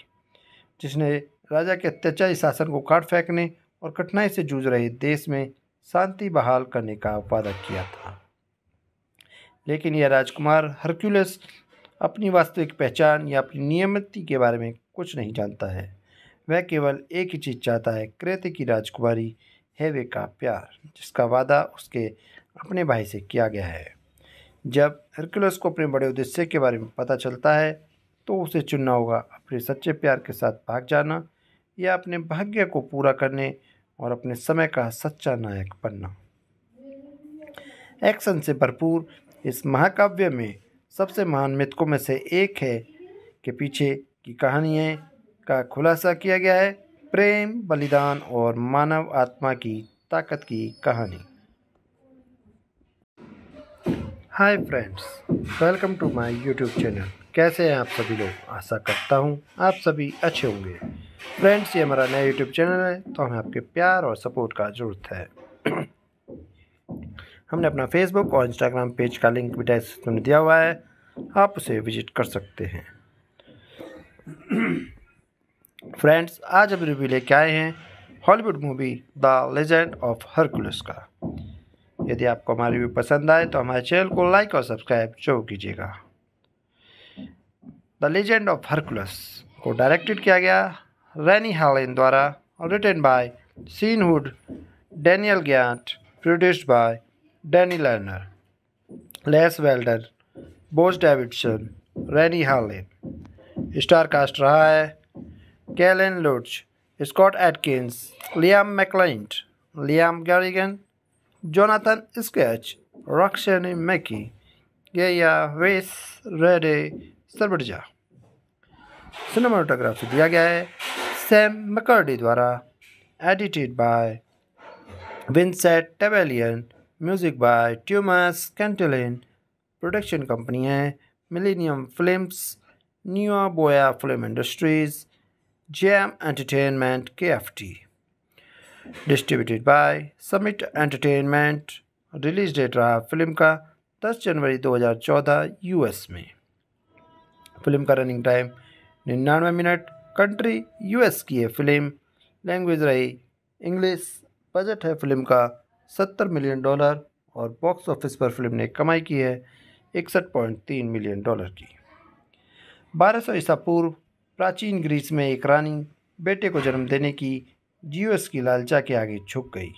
जिसने राजा के अत्याचारी शासन को काट फेंकने और कठिनाई से जूझ रहे देश में शांति बहाल करने का वादा किया था लेकिन यह राजकुमार हरक्यूलस अपनी वास्तविक पहचान या अपनी नियमति के बारे में कुछ नहीं जानता है वह केवल एक ही चीज़ चाहता है क्रेते की राजकुमारी हेवे का प्यार जिसका वादा उसके अपने भाई से किया गया है जब हरक्यूलस को अपने बड़े उद्देश्य के बारे में पता चलता है तो उसे चुनना होगा अपने सच्चे प्यार के साथ भाग जाना या अपने भाग्य को पूरा करने और अपने समय का सच्चा नायक बनना एक्शन से भरपूर इस महाकाव्य में सबसे महान मृतकों में से एक है के पीछे की कहानियाँ का खुलासा किया गया है प्रेम बलिदान और मानव आत्मा की ताकत की कहानी hi friends welcome to my YouTube channel कैसे हैं आप सभी लोग आशा करता हूँ आप सभी अच्छे होंगे फ्रेंड्स ये हमारा नया यूट्यूब चैनल है तो हमें आपके प्यार और सपोर्ट का ज़रूरत है हमने अपना फेसबुक और इंस्टाग्राम पेज का लिंक भी डिस्क्रिप्शन में दिया हुआ है आप उसे विजिट कर सकते हैं फ्रेंड्स आज हम रिव्यू लेके आए हैं Hollywood movie the legend of Hercules का यदि आपको हमारी रिव्यू पसंद आए तो हमारे चैनल को लाइक और सब्सक्राइब जरूर कीजिएगा द लेजेंड ऑफ हरकुलस को डायरेक्टेड किया गया रैनी हालेन द्वारा और written by Sean Hood Daniel ज्ञाट produced by Danny Lerner Les Weldon Boaz Davidson Renny Harlin star cast रहा है Kellan Lutz Scott Adkins Liam मैकलाइंट Liam Garrigan Jonathan Schaech Roxanne McKee Gaia Weiss रेडे सरबटजा cinematography दिया गया है Sam McCurdy द्वारा edited by Vincent Tabaillon music by Tuomas Kantelinen production company है Millennium films Nu Boyana film industries jam entertainment K F T distributed by Summit entertainment release date रहा film का 10 जनवरी 2014 US में film का running time निन्यानवे minute country US की है film language रही इंग्लिश बजट है फिल्म का सत्तर मिलियन डॉलर और बॉक्स ऑफिस पर फिल्म ने कमाई की है इकसठ पॉइंट तीन मिलियन डॉलर की बारह सौ ईसा पूर्व प्राचीन ग्रीस में एक रानी बेटे को जन्म देने की जियोस की लालचा के आगे झुक गई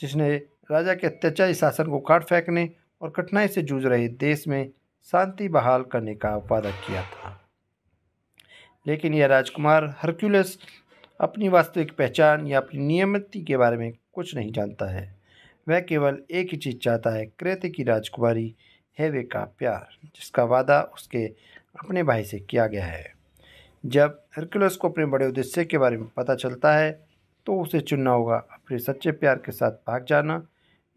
जिसने राजा के अत्याचारी शासन को काट फेंकने और कठिनाई से जूझ रहे देश में शांति बहाल करने का वादा किया था लेकिन यह राजकुमार हरक्यूलस अपनी वास्तविक पहचान या अपनी नियमित के बारे में कुछ नहीं जानता है वह केवल एक ही चीज़ चाहता है क्रेते की राजकुमारी हेवे का प्यार जिसका वादा उसके अपने भाई से किया गया है जब हरक्यूलस को अपने बड़े उद्देश्य के बारे में पता चलता है तो उसे चुनना होगा अपने सच्चे प्यार के साथ भाग जाना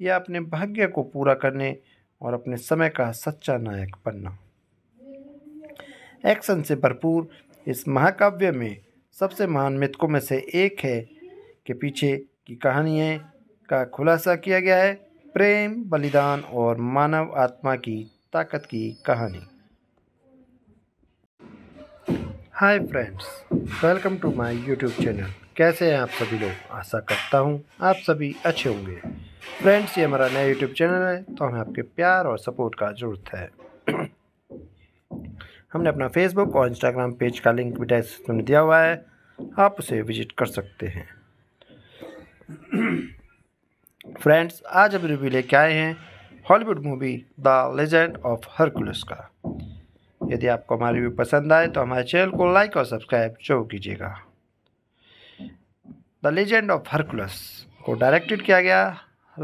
या अपने भाग्य को पूरा करने और अपने समय का सच्चा नायक बनना एक्शन से भरपूर इस महाकाव्य में सबसे महान मृतकों में से एक है के पीछे की कहानियाँ का खुलासा किया गया है प्रेम बलिदान और मानव आत्मा की ताकत की कहानी hi friends welcome to my YouTube channel कैसे हैं आप सभी लोग आशा करता हूँ आप सभी अच्छे होंगे फ्रेंड्स ये हमारा नया यूट्यूब चैनल है तो हमें आपके प्यार और सपोर्ट का ज़रूरत है हमने अपना फेसबुक और इंस्टाग्राम पेज का लिंक भी डिस्क्रिप्शन में दिया हुआ है आप उसे विजिट कर सकते हैं फ्रेंड्स आज हम रिव्यू लेके आए हैं Hollywood movie the legend of Hercules का यदि आपको हमारी रिव्यू पसंद आए तो हमारे चैनल को लाइक और सब्सक्राइब जरूर कीजिएगा द लेजेंड ऑफ हरकुलस को डायरेक्टेड किया गया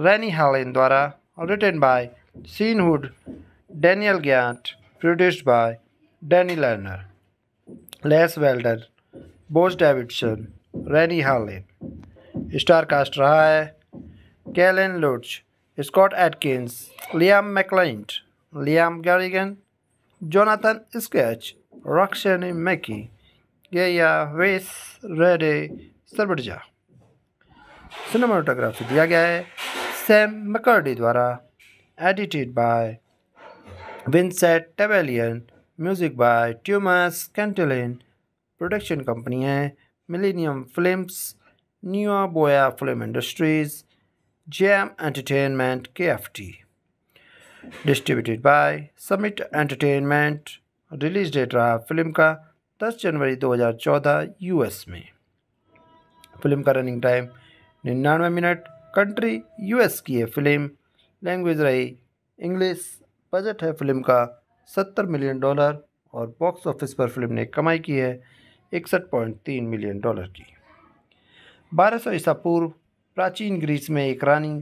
रैनी हालन द्वारा और written by Sean Hood Daniel ज्ञाट produced by Danny Lerner Les Weldon Boaz Davidson Renny Harlin star cast रहा है Kellan Lutz Scott Adkins Liam मैकलाइंट Liam Garrigan Jonathan Schaech Roxanne McKee Gaia Weiss रेडे सरबटजा cinematography दिया गया है Sam McCurdy द्वारा edited by Vincent Tabaillon music by Tuomas Kantelinen production company है Millennium films Nu Boyana film industries jam entertainment K F T distributed by Summit entertainment release date रहा film का 10 जनवरी 2014 US में film का running time निन्यानवे minute country US की है film language रही इंग्लिश बजट है फिल्म का सत्तर मिलियन डॉलर और बॉक्स ऑफिस पर फिल्म ने कमाई की है इकसठ पॉइंट तीन मिलियन डॉलर की बारह सौ ईसा पूर्व प्राचीन ग्रीस में एक रानी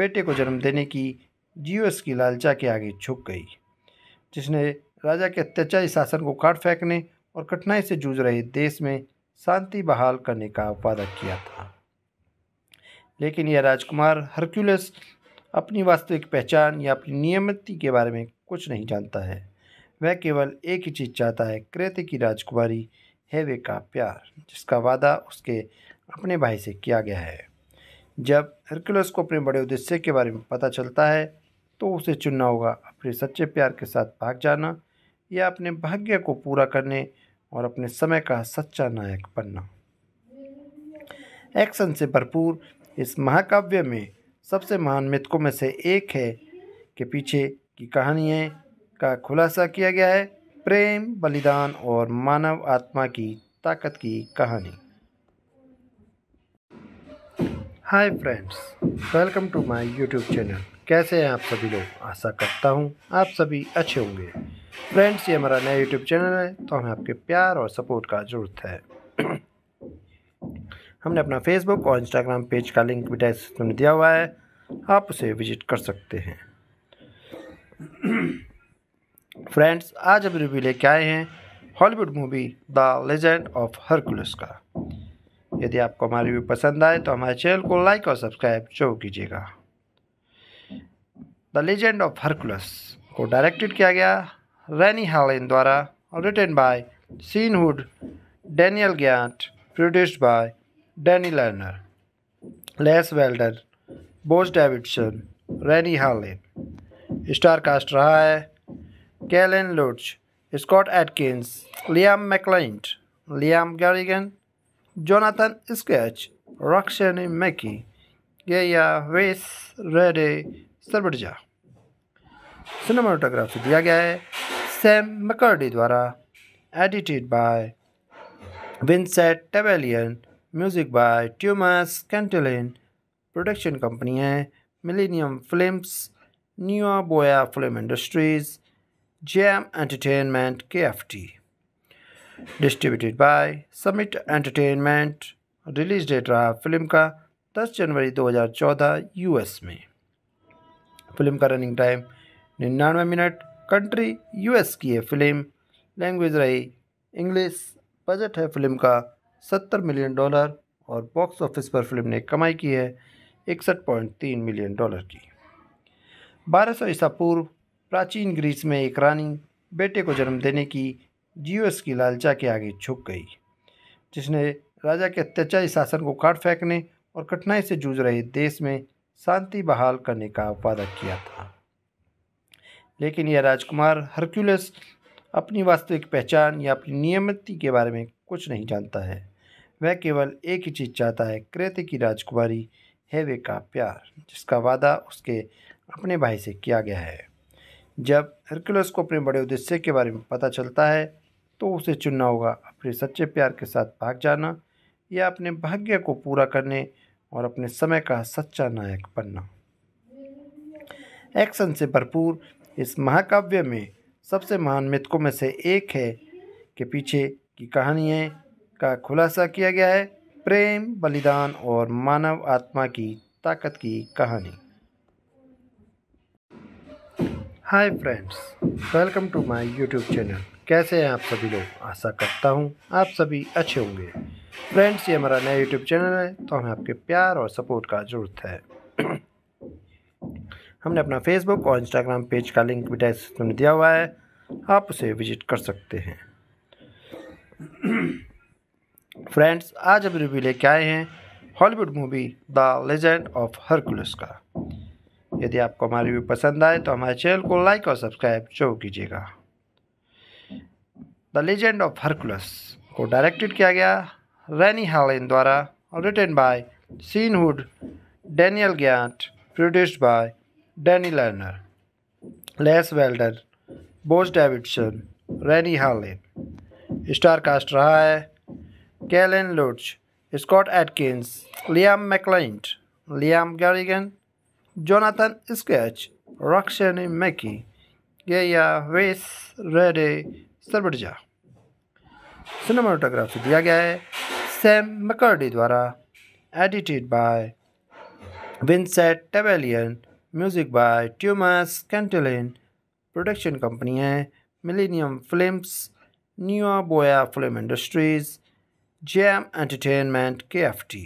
बेटे को जन्म देने की जियोस की लालचा के आगे झुक गई जिसने राजा के अत्याचारी शासन को काट फेंकने और कठिनाई से जूझ रहे देश में शांति बहाल करने का वादा किया था लेकिन यह राजकुमार हरक्यूलस अपनी वास्तविक पहचान या अपनी नियमित के बारे में कुछ नहीं जानता है वह केवल एक ही चीज़ चाहता है क्रेते की राजकुमारी हेवे का प्यार जिसका वादा उसके अपने भाई से किया गया है जब हरक्यूलस को अपने बड़े उद्देश्य के बारे में पता चलता है तो उसे चुनना होगा अपने सच्चे प्यार के साथ भाग जाना या अपने भाग्य को पूरा करने और अपने समय का सच्चा नायक बनना एक्शन से भरपूर इस महाकाव्य में सबसे महान मृतकों में से एक है के पीछे की कहानियाँ का खुलासा किया गया है प्रेम बलिदान और मानव आत्मा की ताकत की कहानी hi friends welcome to my YouTube channel कैसे हैं आप सभी लोग आशा करता हूँ आप सभी अच्छे होंगे फ्रेंड्स ये हमारा नया यूट्यूब चैनल है तो हमें आपके प्यार और सपोर्ट का ज़रूरत है हमने अपना फेसबुक और इंस्टाग्राम पेज का लिंक भी डिस्क्रिप्शन में दिया हुआ है आप उसे विजिट कर सकते हैं फ्रेंड्स आज हम रिव्यू लेके आए हैं Hollywood movie the legend of Hercules का यदि आपको हमारा रिव्यू पसंद आए तो हमारे चैनल को लाइक और सब्सक्राइब जरूर कीजिएगा द लेजेंड ऑफ हरकुलस को डायरेक्टेड किया गया रैनी हालेन द्वारा रिटेन बाय सीनहुड डैनियल गैंट produced by Danny Lerner Les Weldon Boaz Davidson Renny Harlin star cast रहा है Kellan Lutz Scott Adkins Liam मैकलाइंट Liam Garrigan Jonathan Schaech Roxanne McKee Gaia Weiss रेडे सरबा cinematography दिया गया है सैम मकर्डी द्वारा edited by Vincent Tabaillon music by Tuomas Kantelinen production company है Millennium films Nu Boyana film industries jam entertainment K F T distributed by Summit entertainment release date रहा film का 10 जनवरी 2014 US में film का running time निन्यानवे minute country US की है film language रही इंग्लिश बजट है फिल्म का सत्तर मिलियन डॉलर और बॉक्स ऑफिस पर फिल्म ने कमाई की है इकसठ पॉइंट तीन मिलियन डॉलर की बारह सौ ईसा पूर्व प्राचीन ग्रीस में एक रानी बेटे को जन्म देने की जीवस की लालचा के आगे झुक गई जिसने राजा के अत्याचारी शासन को काट फेंकने और कठिनाई से जूझ रहे देश में शांति बहाल करने का वादा किया था लेकिन यह राजकुमार हरक्यूलस अपनी वास्तविक पहचान या अपनी नियमिति के बारे में कुछ नहीं जानता है वह केवल एक ही चीज़ चाहता है क्रेते की राजकुमारी हेवे का प्यार जिसका वादा उसके अपने भाई से किया गया है जब हरक्यूलस को अपने बड़े उद्देश्य के बारे में पता चलता है तो उसे चुनना होगा अपने सच्चे प्यार के साथ भाग जाना या अपने भाग्य को पूरा करने और अपने समय का सच्चा नायक बनना एक्शन से भरपूर इस महाकाव्य में सबसे महान मृतकों में से एक है के पीछे की कहानियाँ का खुलासा किया गया है प्रेम बलिदान और मानव आत्मा की ताकत की कहानी hi friends welcome to my YouTube channel कैसे हैं आप सभी लोग आशा करता हूं आप सभी अच्छे होंगे फ्रेंड्स ये हमारा नया यूट्यूब चैनल है तो हमें आपके प्यार और सपोर्ट का ज़रूरत है हमने अपना फेसबुक और इंस्टाग्राम पेज का लिंक भी डिस्क्रिप्शन में दिया हुआ है आप उसे विजिट कर सकते हैं फ्रेंड्स आज हम रिव्यू लेके आए हैं Hollywood movie the legend of Hercules का यदि आपको हमारा रिव्यू पसंद आए तो हमारे चैनल को लाइक और सब्सक्राइब जरूर कीजिएगा द लेजेंड ऑफ हरकुलस को डायरेक्टेड किया गया रैनी हालेन द्वारा और written by Sean Hood Daniel गैंट produced by Danny Lerner Les Weldon Boaz Davidson Renny Harlin star cast रहा है Kellan Lutz Scott Adkins Liam मैकलाइंट Liam Garrigan Jonathan Schaech Roxanne McKee Gaia Weiss रेडे सरबजा cinematography दिया गया है सैम मकर्डी द्वारा edited by Vincent Tabaillon music by Tuomas Kantelinen production company है Millennium films Nu Boyana film industries jam entertainment K F T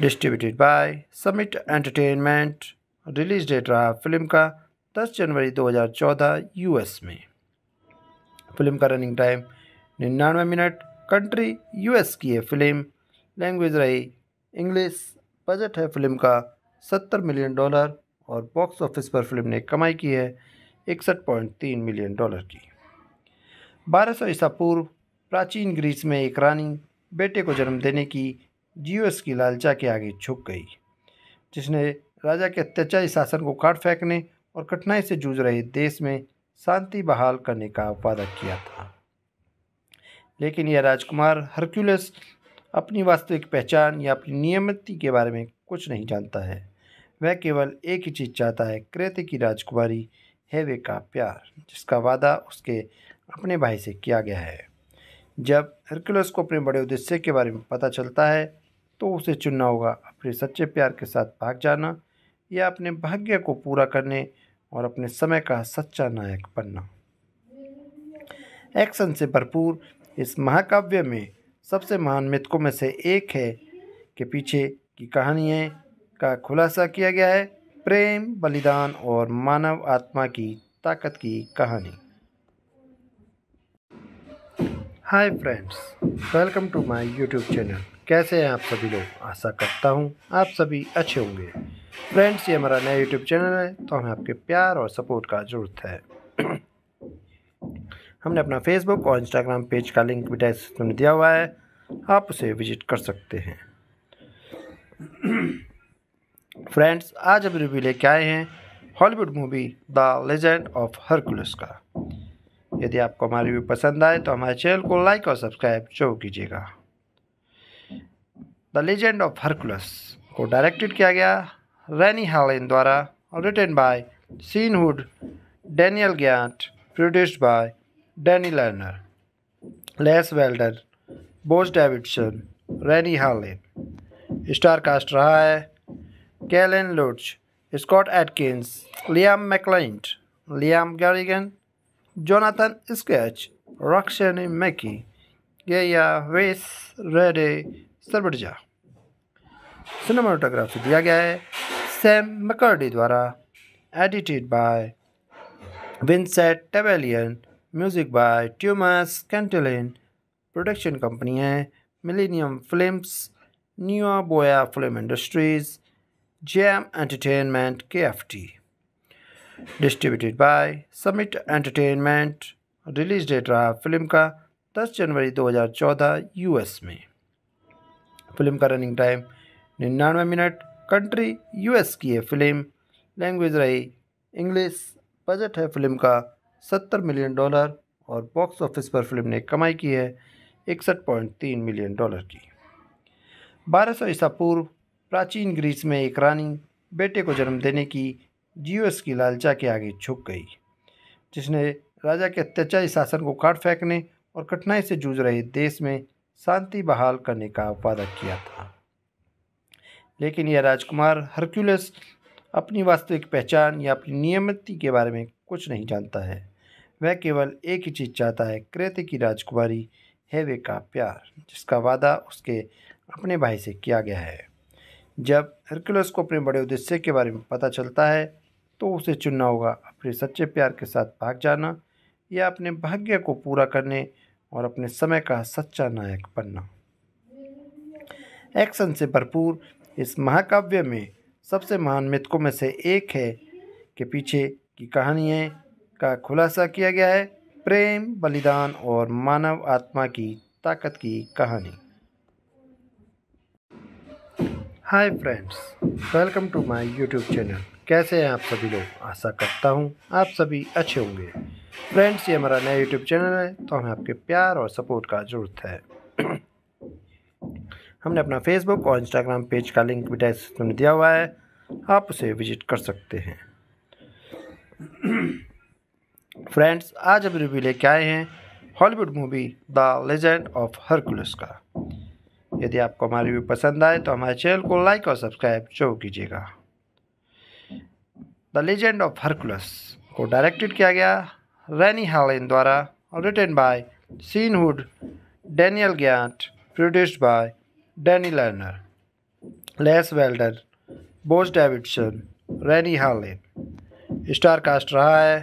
distributed by Summit entertainment release date रहा film का 10 जनवरी 2014 US में film का running time निन्यानवे minute country US की है film language रही इंग्लिश बजट है फिल्म का सत्तर मिलियन डॉलर और बॉक्स ऑफिस पर फिल्म ने कमाई की है इकसठ पॉइंट तीन मिलियन डॉलर की बारह सौ ईसा पूर्व प्राचीन ग्रीस में एक रानी बेटे को जन्म देने की जियोस की लालचा के आगे झुक गई जिसने राजा के अत्याचारी शासन को काट फेंकने और कठिनाई से जूझ रहे देश में शांति बहाल करने का वादा किया था लेकिन यह राजकुमार हरक्यूलस अपनी वास्तविक पहचान या अपनी नियमित के बारे में कुछ नहीं जानता है वह केवल एक ही चीज़ चाहता है कृत्य की राजकुमारी हेवे का प्यार जिसका वादा उसके अपने भाई से किया गया है जब हरकुलस को अपने बड़े उद्देश्य के बारे में पता चलता है तो उसे चुनना होगा अपने सच्चे प्यार के साथ भाग जाना या अपने भाग्य को पूरा करने और अपने समय का सच्चा नायक बनना एक्शन से भरपूर इस महाकाव्य में सबसे महान मृतकों में से एक है के पीछे की कहानी है का खुलासा किया गया है प्रेम बलिदान और मानव आत्मा की ताकत की कहानी hi friends welcome to my YouTube channel कैसे हैं आप सभी लोग आशा करता हूं आप सभी अच्छे होंगे फ्रेंड्स ये हमारा नया यूट्यूब चैनल है तो हमें आपके प्यार और सपोर्ट का ज़रूरत है हमने अपना फेसबुक और इंस्टाग्राम पेज का लिंक भी डिस्क्रिप्शन में दिया हुआ है आप उसे विजिट कर सकते हैं फ्रेंड्स आज हम रिव्यू लेके आए हैं Hollywood movie the legend of Hercules का यदि आपको हमारा रिव्यू पसंद आए तो हमारे चैनल को लाइक और सब्सक्राइब जरूर कीजिएगा द लेजेंड ऑफ हरकुलस को डायरेक्टेड किया गया रैनी हालिन द्वारा और written by Sean Hood Daniel Giat produced by Danny Lerner Les Weldon Boaz Davidson Renny Harlin star cast रहा है Galen Lurch, Scott Atkins, Liam McLeod, Liam Garrigan, Jonathan Sketch, Roxanne Mackey, Gaya Weiss, Rede सरबटजा cinematography दिया गया है Sam McCurdy द्वारा edited by Vincent Tabaillon music by Tuomas Kantelinen production company है Millennium films Nu Boyana film industries K F T distributed by Summit entertainment release date रहा film का 10 जनवरी 2014 US में film का रनिंग टाइम निन्यानवे minute country US की है film language रही इंग्लिश बजट है फिल्म का 70 मिलियन डॉलर और बॉक्स ऑफिस पर फिल्म ने कमाई की है इकसठ पॉइंट तीन मिलियन डॉलर की बारह सौ ईसा पूर्व प्राचीन ग्रीस में एक रानी बेटे को जन्म देने की जियोस की लालचा के आगे झुक गई जिसने राजा के अत्याचारी शासन को काट फेंकने और कठिनाई से जूझ रहे देश में शांति बहाल करने का वादा किया था लेकिन यह राजकुमार हरक्यूलस अपनी वास्तविक पहचान या अपनी नियमिति के बारे में कुछ नहीं जानता है वह केवल एक ही चीज़ चाहता है क्रेते की राजकुमारी हेवे का प्यार जिसका वादा उसके अपने भाई से किया गया है जब हरकुलस को अपने बड़े उद्देश्य के बारे में पता चलता है तो उसे चुनना होगा अपने सच्चे प्यार के साथ भाग जाना या अपने भाग्य को पूरा करने और अपने समय का सच्चा नायक बनना एक्शन से भरपूर इस महाकाव्य में सबसे महान मृतकों में से एक है के पीछे की कहानियाँ का खुलासा किया गया है प्रेम बलिदान और मानव आत्मा की ताकत की कहानी hi friends welcome to my YouTube channel कैसे हैं आप सभी लोग आशा करता हूं आप सभी अच्छे होंगे फ्रेंड्स ये हमारा नया यूट्यूब चैनल है तो हमें आपके प्यार और सपोर्ट का ज़रूरत है हमने अपना फेसबुक और इंस्टाग्राम पेज का लिंक भी डिस्क्रिप्शन में दिया हुआ है आप उसे विजिट कर सकते हैं फ्रेंड्स आज अभी रिव्यू लेके आए हैं Hollywood movie the legend of Hercules का यदि आपको हमारी वीडियो पसंद आए तो हमारे चैनल को लाइक और सब्सक्राइब जरूर कीजिएगा द लेजेंड ऑफ हरकुलस को डायरेक्टेड किया गया रैनी हालिन द्वारा और written by Sean Hood Daniel ज्ञाट produced by Danny Lerner Les Weldon Boaz Davidson Renny Harlin star cast रहा है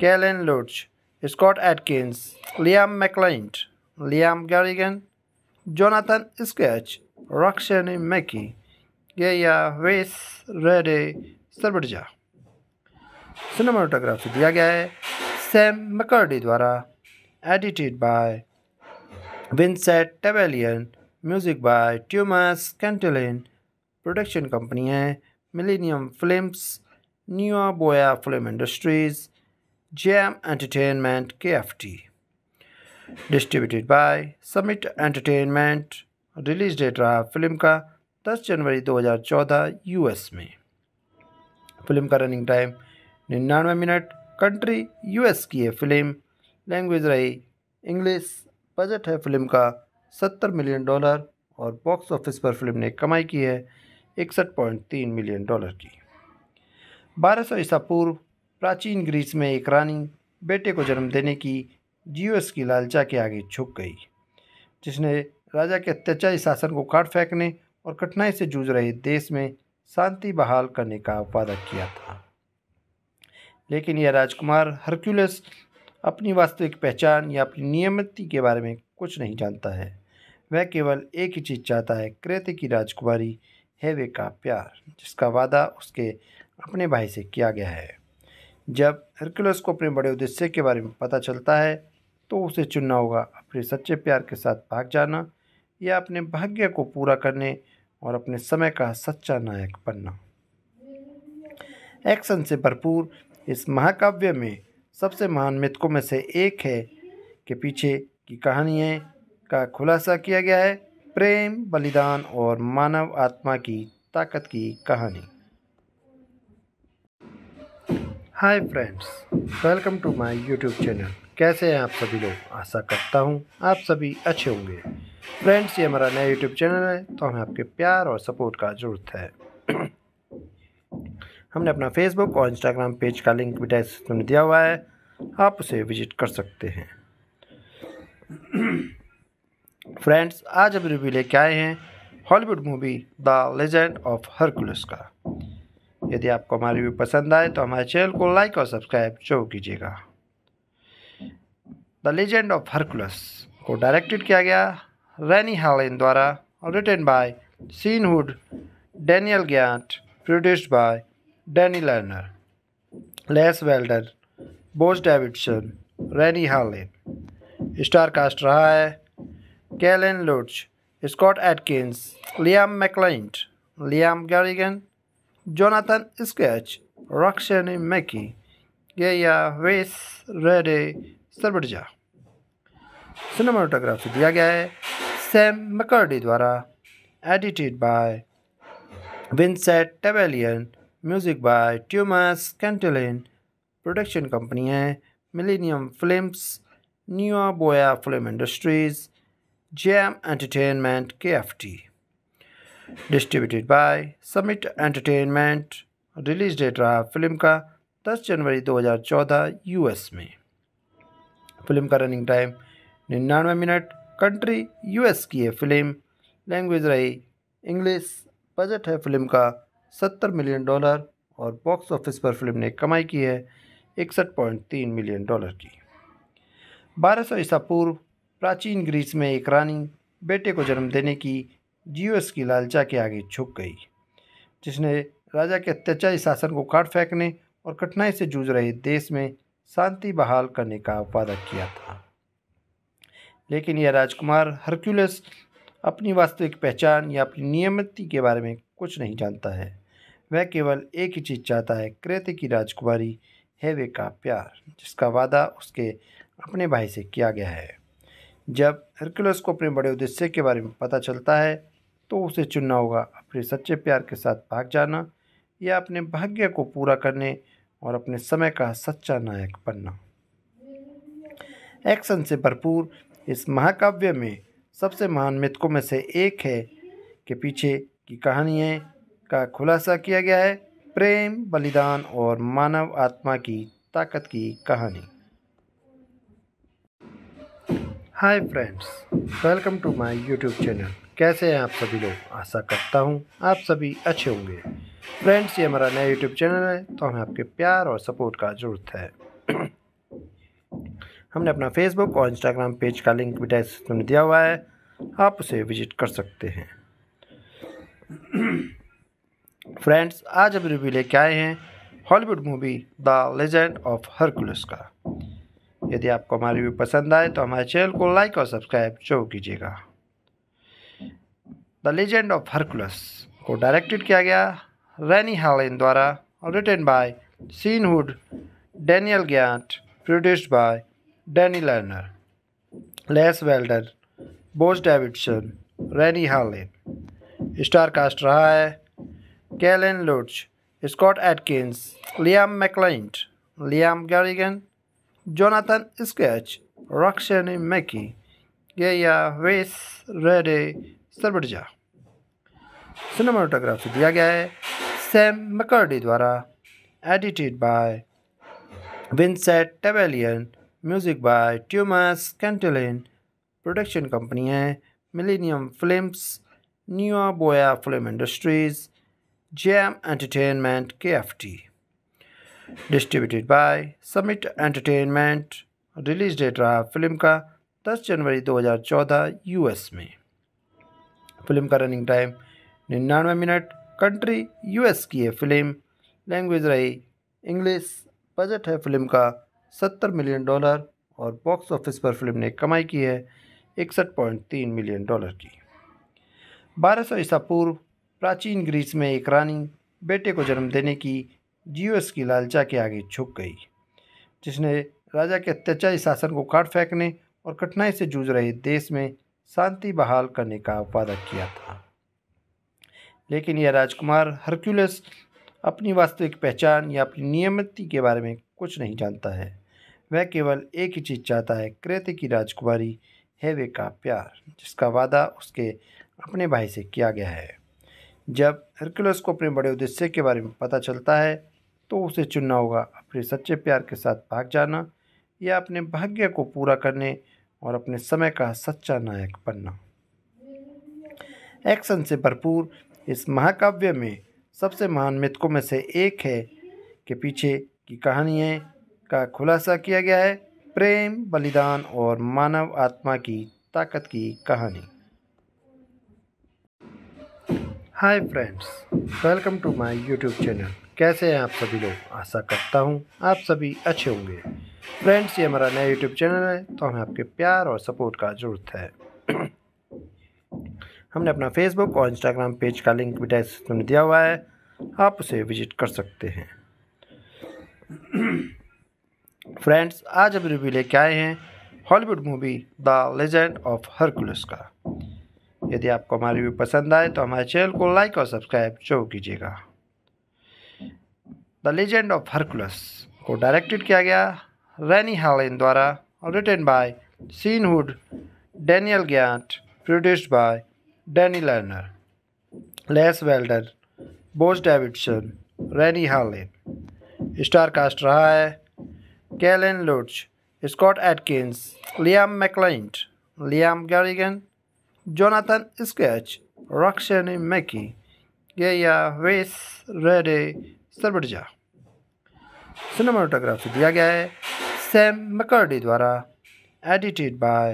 Kellan Lutz Scott Adkins Liam मैकलाइंट Liam Garrigan Jonathan Schaech Roxanne McKee Gaya Weiss, Rede Serbedzija cinematography दिया गया है Sam McCurdy द्वारा edited by Vincent Tabaillon music by Tuomas Kantelinen production company है Millennium films Nu film industries jam entertainment K F T distributed by Summit entertainment release date रहा film का 10 जनवरी 2014 US में film का running time निन्यानवे minute country US की है film language रही इंग्लिश बजट है फिल्म का 70 मिलियन डॉलर और बॉक्स ऑफिस पर फिल्म ने कमाई की है इकसठ पॉइंट तीन मिलियन डॉलर की बारह सौ ईसा पूर्व प्राचीन ग्रीस में एक रानी बेटे को जन्म देने की जीवस की लालचा के आगे झुक गई जिसने राजा के अत्याचारी शासन को काट फेंकने और कठिनाई से जूझ रहे देश में शांति बहाल करने का वादा किया था लेकिन यह राजकुमार हरक्यूलस अपनी वास्तविक पहचान या अपनी नियमति के बारे में कुछ नहीं जानता है वह केवल एक ही चीज़ चाहता है क्रेते की राजकुमारी हेवे का प्यार जिसका वादा उसके अपने भाई से किया गया है जब हरक्यूलस को अपने बड़े उद्देश्य के बारे में पता चलता है तो उसे चुनना होगा अपने सच्चे प्यार के साथ भाग जाना या अपने भाग्य को पूरा करने और अपने समय का सच्चा नायक बनना एक्शन से भरपूर इस महाकाव्य में सबसे महान मृतकों में से एक है के पीछे की कहानियाँ का खुलासा किया गया है प्रेम बलिदान और मानव आत्मा की ताकत की कहानी hi friends welcome to my YouTube channel कैसे हैं आप सभी लोग आशा करता हूँ आप सभी अच्छे होंगे फ्रेंड्स ये हमारा नया यूट्यूब चैनल है तो हमें आपके प्यार और सपोर्ट का ज़रूरत है हमने अपना फेसबुक और इंस्टाग्राम पेज का लिंक भी डिस्क्रिप्शन में दिया हुआ है आप उसे विजिट कर सकते हैं फ्रेंड्स आज हम रिव्यू लेके आए हैं Hollywood movie the legend of Hercules का यदि आपको हमारी रिव्यू पसंद आए तो हमारे चैनल को लाइक और सब्सक्राइब जरूर कीजिएगा द लेजेंड ऑफ हरकुलस को डायरेक्टेड किया गया रैनी हालेन द्वारा और written by Sean Hood Daniel ज्ञाट produced by Danny Lerner Les Weldon Boaz Davidson Renny Harlin star cast रहा है Kellan Lutz Scott Adkins Liam मैकलाइंट Liam Garrigan Jonathan Schaech Roxanne McKee Gaia Weiss रेडे सरबटजा cinematography दिया गया है Sam McCurdy द्वारा edited by Vincent Tabaillon music by Tuomas Kantelinen production company है Millennium films Nu Boyana film industries jam entertainment K F T distributed by Summit entertainment release date रहा film का 10 जनवरी 2014 US में film का running time निन्यानवे minute country US की है film language रही इंग्लिश बजट है फिल्म का सत्तर मिलियन डॉलर और बॉक्स ऑफिस पर फिल्म ने कमाई की है इकसठ पॉइंट तीन मिलियन डॉलर की बारह सौ ईसा पूर्व प्राचीन ग्रीस में एक रानी बेटे को जन्म देने की जियोस की लालचा के आगे झुक गई जिसने राजा के अत्याचारी शासन को काट फेंकने और कठिनाई से जूझ रहे देश में शांति बहाल करने का वादा किया था लेकिन यह राजकुमार हरक्यूलस अपनी वास्तविक पहचान या अपनी नियमिति के बारे में कुछ नहीं जानता है वह केवल एक ही चीज़ चाहता है क्रेते की राजकुमारी हेवे का प्यार जिसका वादा उसके अपने भाई से किया गया है जब हरक्यूलस को अपने बड़े उद्देश्य के बारे में पता चलता है तो उसे चुनना होगा अपने सच्चे प्यार के साथ भाग जाना या अपने भाग्य को पूरा करने और अपने समय का सच्चा नायक बनना एक्शन से भरपूर इस महाकाव्य में सबसे महान मृतकों में से एक है के पीछे की कहानियाँ का खुलासा किया गया है प्रेम बलिदान और मानव आत्मा की ताकत की कहानी hi friends welcome to my YouTube channel कैसे हैं आप सभी लोग आशा करता हूँ आप सभी अच्छे होंगे फ्रेंड्स ये हमारा नया यूट्यूब चैनल है तो हमें आपके प्यार और सपोर्ट का ज़रूरत है हमने अपना फेसबुक और इंस्टाग्राम पेज का लिंक भी डिस्क्रिप्शन में दिया हुआ है आप उसे विजिट कर सकते हैं फ्रेंड्स आज हम रिव्यू लेके आए हैं Hollywood movie the legend of Hercules का यदि आपको हमारी रिव्यू पसंद आए तो हमारे चैनल को लाइक और सब्सक्राइब जरूर कीजिएगा द लेजेंड ऑफ हरकुलस को डायरेक्टेड किया गया रैनी हालेन द्वारा और written by Sean Hood Daniel ज्ञाट produced by Danny Lerner Les Weldon Boaz Davidson Renny Harlin star cast रहा है Kellan Lutz Scott Adkins Liam मैकलाइंट Liam Garrigan Jonathan Schaech Roxanne McKee Gaia Weiss रेडे सरबटजा cinematography दिया गया है Sam McCurdy द्वारा edited by Vincent Tabaillon music by Tuomas Kantelinen production company है Millennium films Nu Boyana film industries jam entertainment K F T distributed by Summit entertainment release date रहा film का 10 जनवरी 2014 US में film का running time निन्यानवे minute country US की है film language रही इंग्लिश बजट है फिल्म का सत्तर मिलियन डॉलर और बॉक्स ऑफिस पर फिल्म ने कमाई की है इकसठ पॉइंट तीन मिलियन डॉलर की बारह सौ ईसा पूर्व प्राचीन ग्रीस में एक रानी बेटे को जन्म देने की जियोस की लालचा के आगे झुक गई जिसने राजा के अत्याचारी शासन को काट फेंकने और कठिनाई से जूझ रहे देश में शांति बहाल करने का वादा किया था लेकिन यह राजकुमार हरक्यूलस अपनी वास्तविक पहचान या अपनी नियमिति के बारे में कुछ नहीं जानता है वह केवल एक ही चीज़ चाहता है क्रेते की राजकुमारी हेवे का प्यार जिसका वादा उसके अपने भाई से किया गया है जब हरक्यूलस को अपने बड़े उद्देश्य के बारे में पता चलता है तो उसे चुनना होगा अपने सच्चे प्यार के साथ भाग जाना या अपने भाग्य को पूरा करने और अपने समय का सच्चा नायक बनना एक्शन से भरपूर इस महाकाव्य में सबसे महान मृतकों में से एक है के पीछे की कहानियाँ का खुलासा किया गया है प्रेम बलिदान और मानव आत्मा की ताकत की कहानी hi friends welcome to my YouTube channel कैसे हैं आप सभी लोग आशा करता हूँ आप सभी अच्छे होंगे फ्रेंड्स ये हमारा नया यूट्यूब चैनल है तो हमें आपके प्यार और सपोर्ट का ज़रूरत है हमने अपना फेसबुक और इंस्टाग्राम पेज का लिंक भी डिस्क्रिप्शन में दिया हुआ है आप उसे विजिट कर सकते हैं फ्रेंड्स आज हम रिव्यू लेके आए हैं Hollywood movie the legend of Hercules का यदि आपको हमारा रिव्यू पसंद आए तो हमारे चैनल को लाइक और सब्सक्राइब जरूर कीजिएगा द लेजेंड ऑफ हरकुलस को डायरेक्टेड किया गया रैनी Helen द्वारा रिटन बाय सीनहुड डैनियल गैंट produced by Danny Lerner Les Weldon Boaz Davidson Renny Harlin star cast रहा है Kellan Lutz Scott Adkins Liam मैकलाइंट Liam Garrigan Jonathan Schaech Roxanne McKee Gaia Weiss रेडे सरबा cinematography दिया गया है सैम मकर्डी द्वारा edited by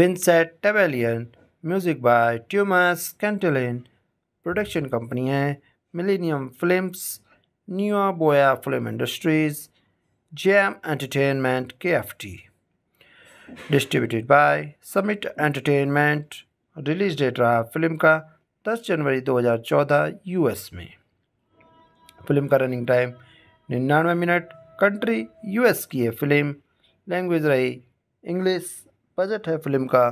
Vincent Tabaillon music by Tuomas Kantelinen production company है Millennium films Nu Boyana Film industries jam entertainment K F T distributed by Summit entertainment release date रहा film का दस जनवरी दो हज़ार चौदह यूएस में film का रनिंग टाइम निन्यानवे मिनट कंट्री यूएस की है फिल्म लैंग्वेज रही इंग्लिश बजट है फिल्म का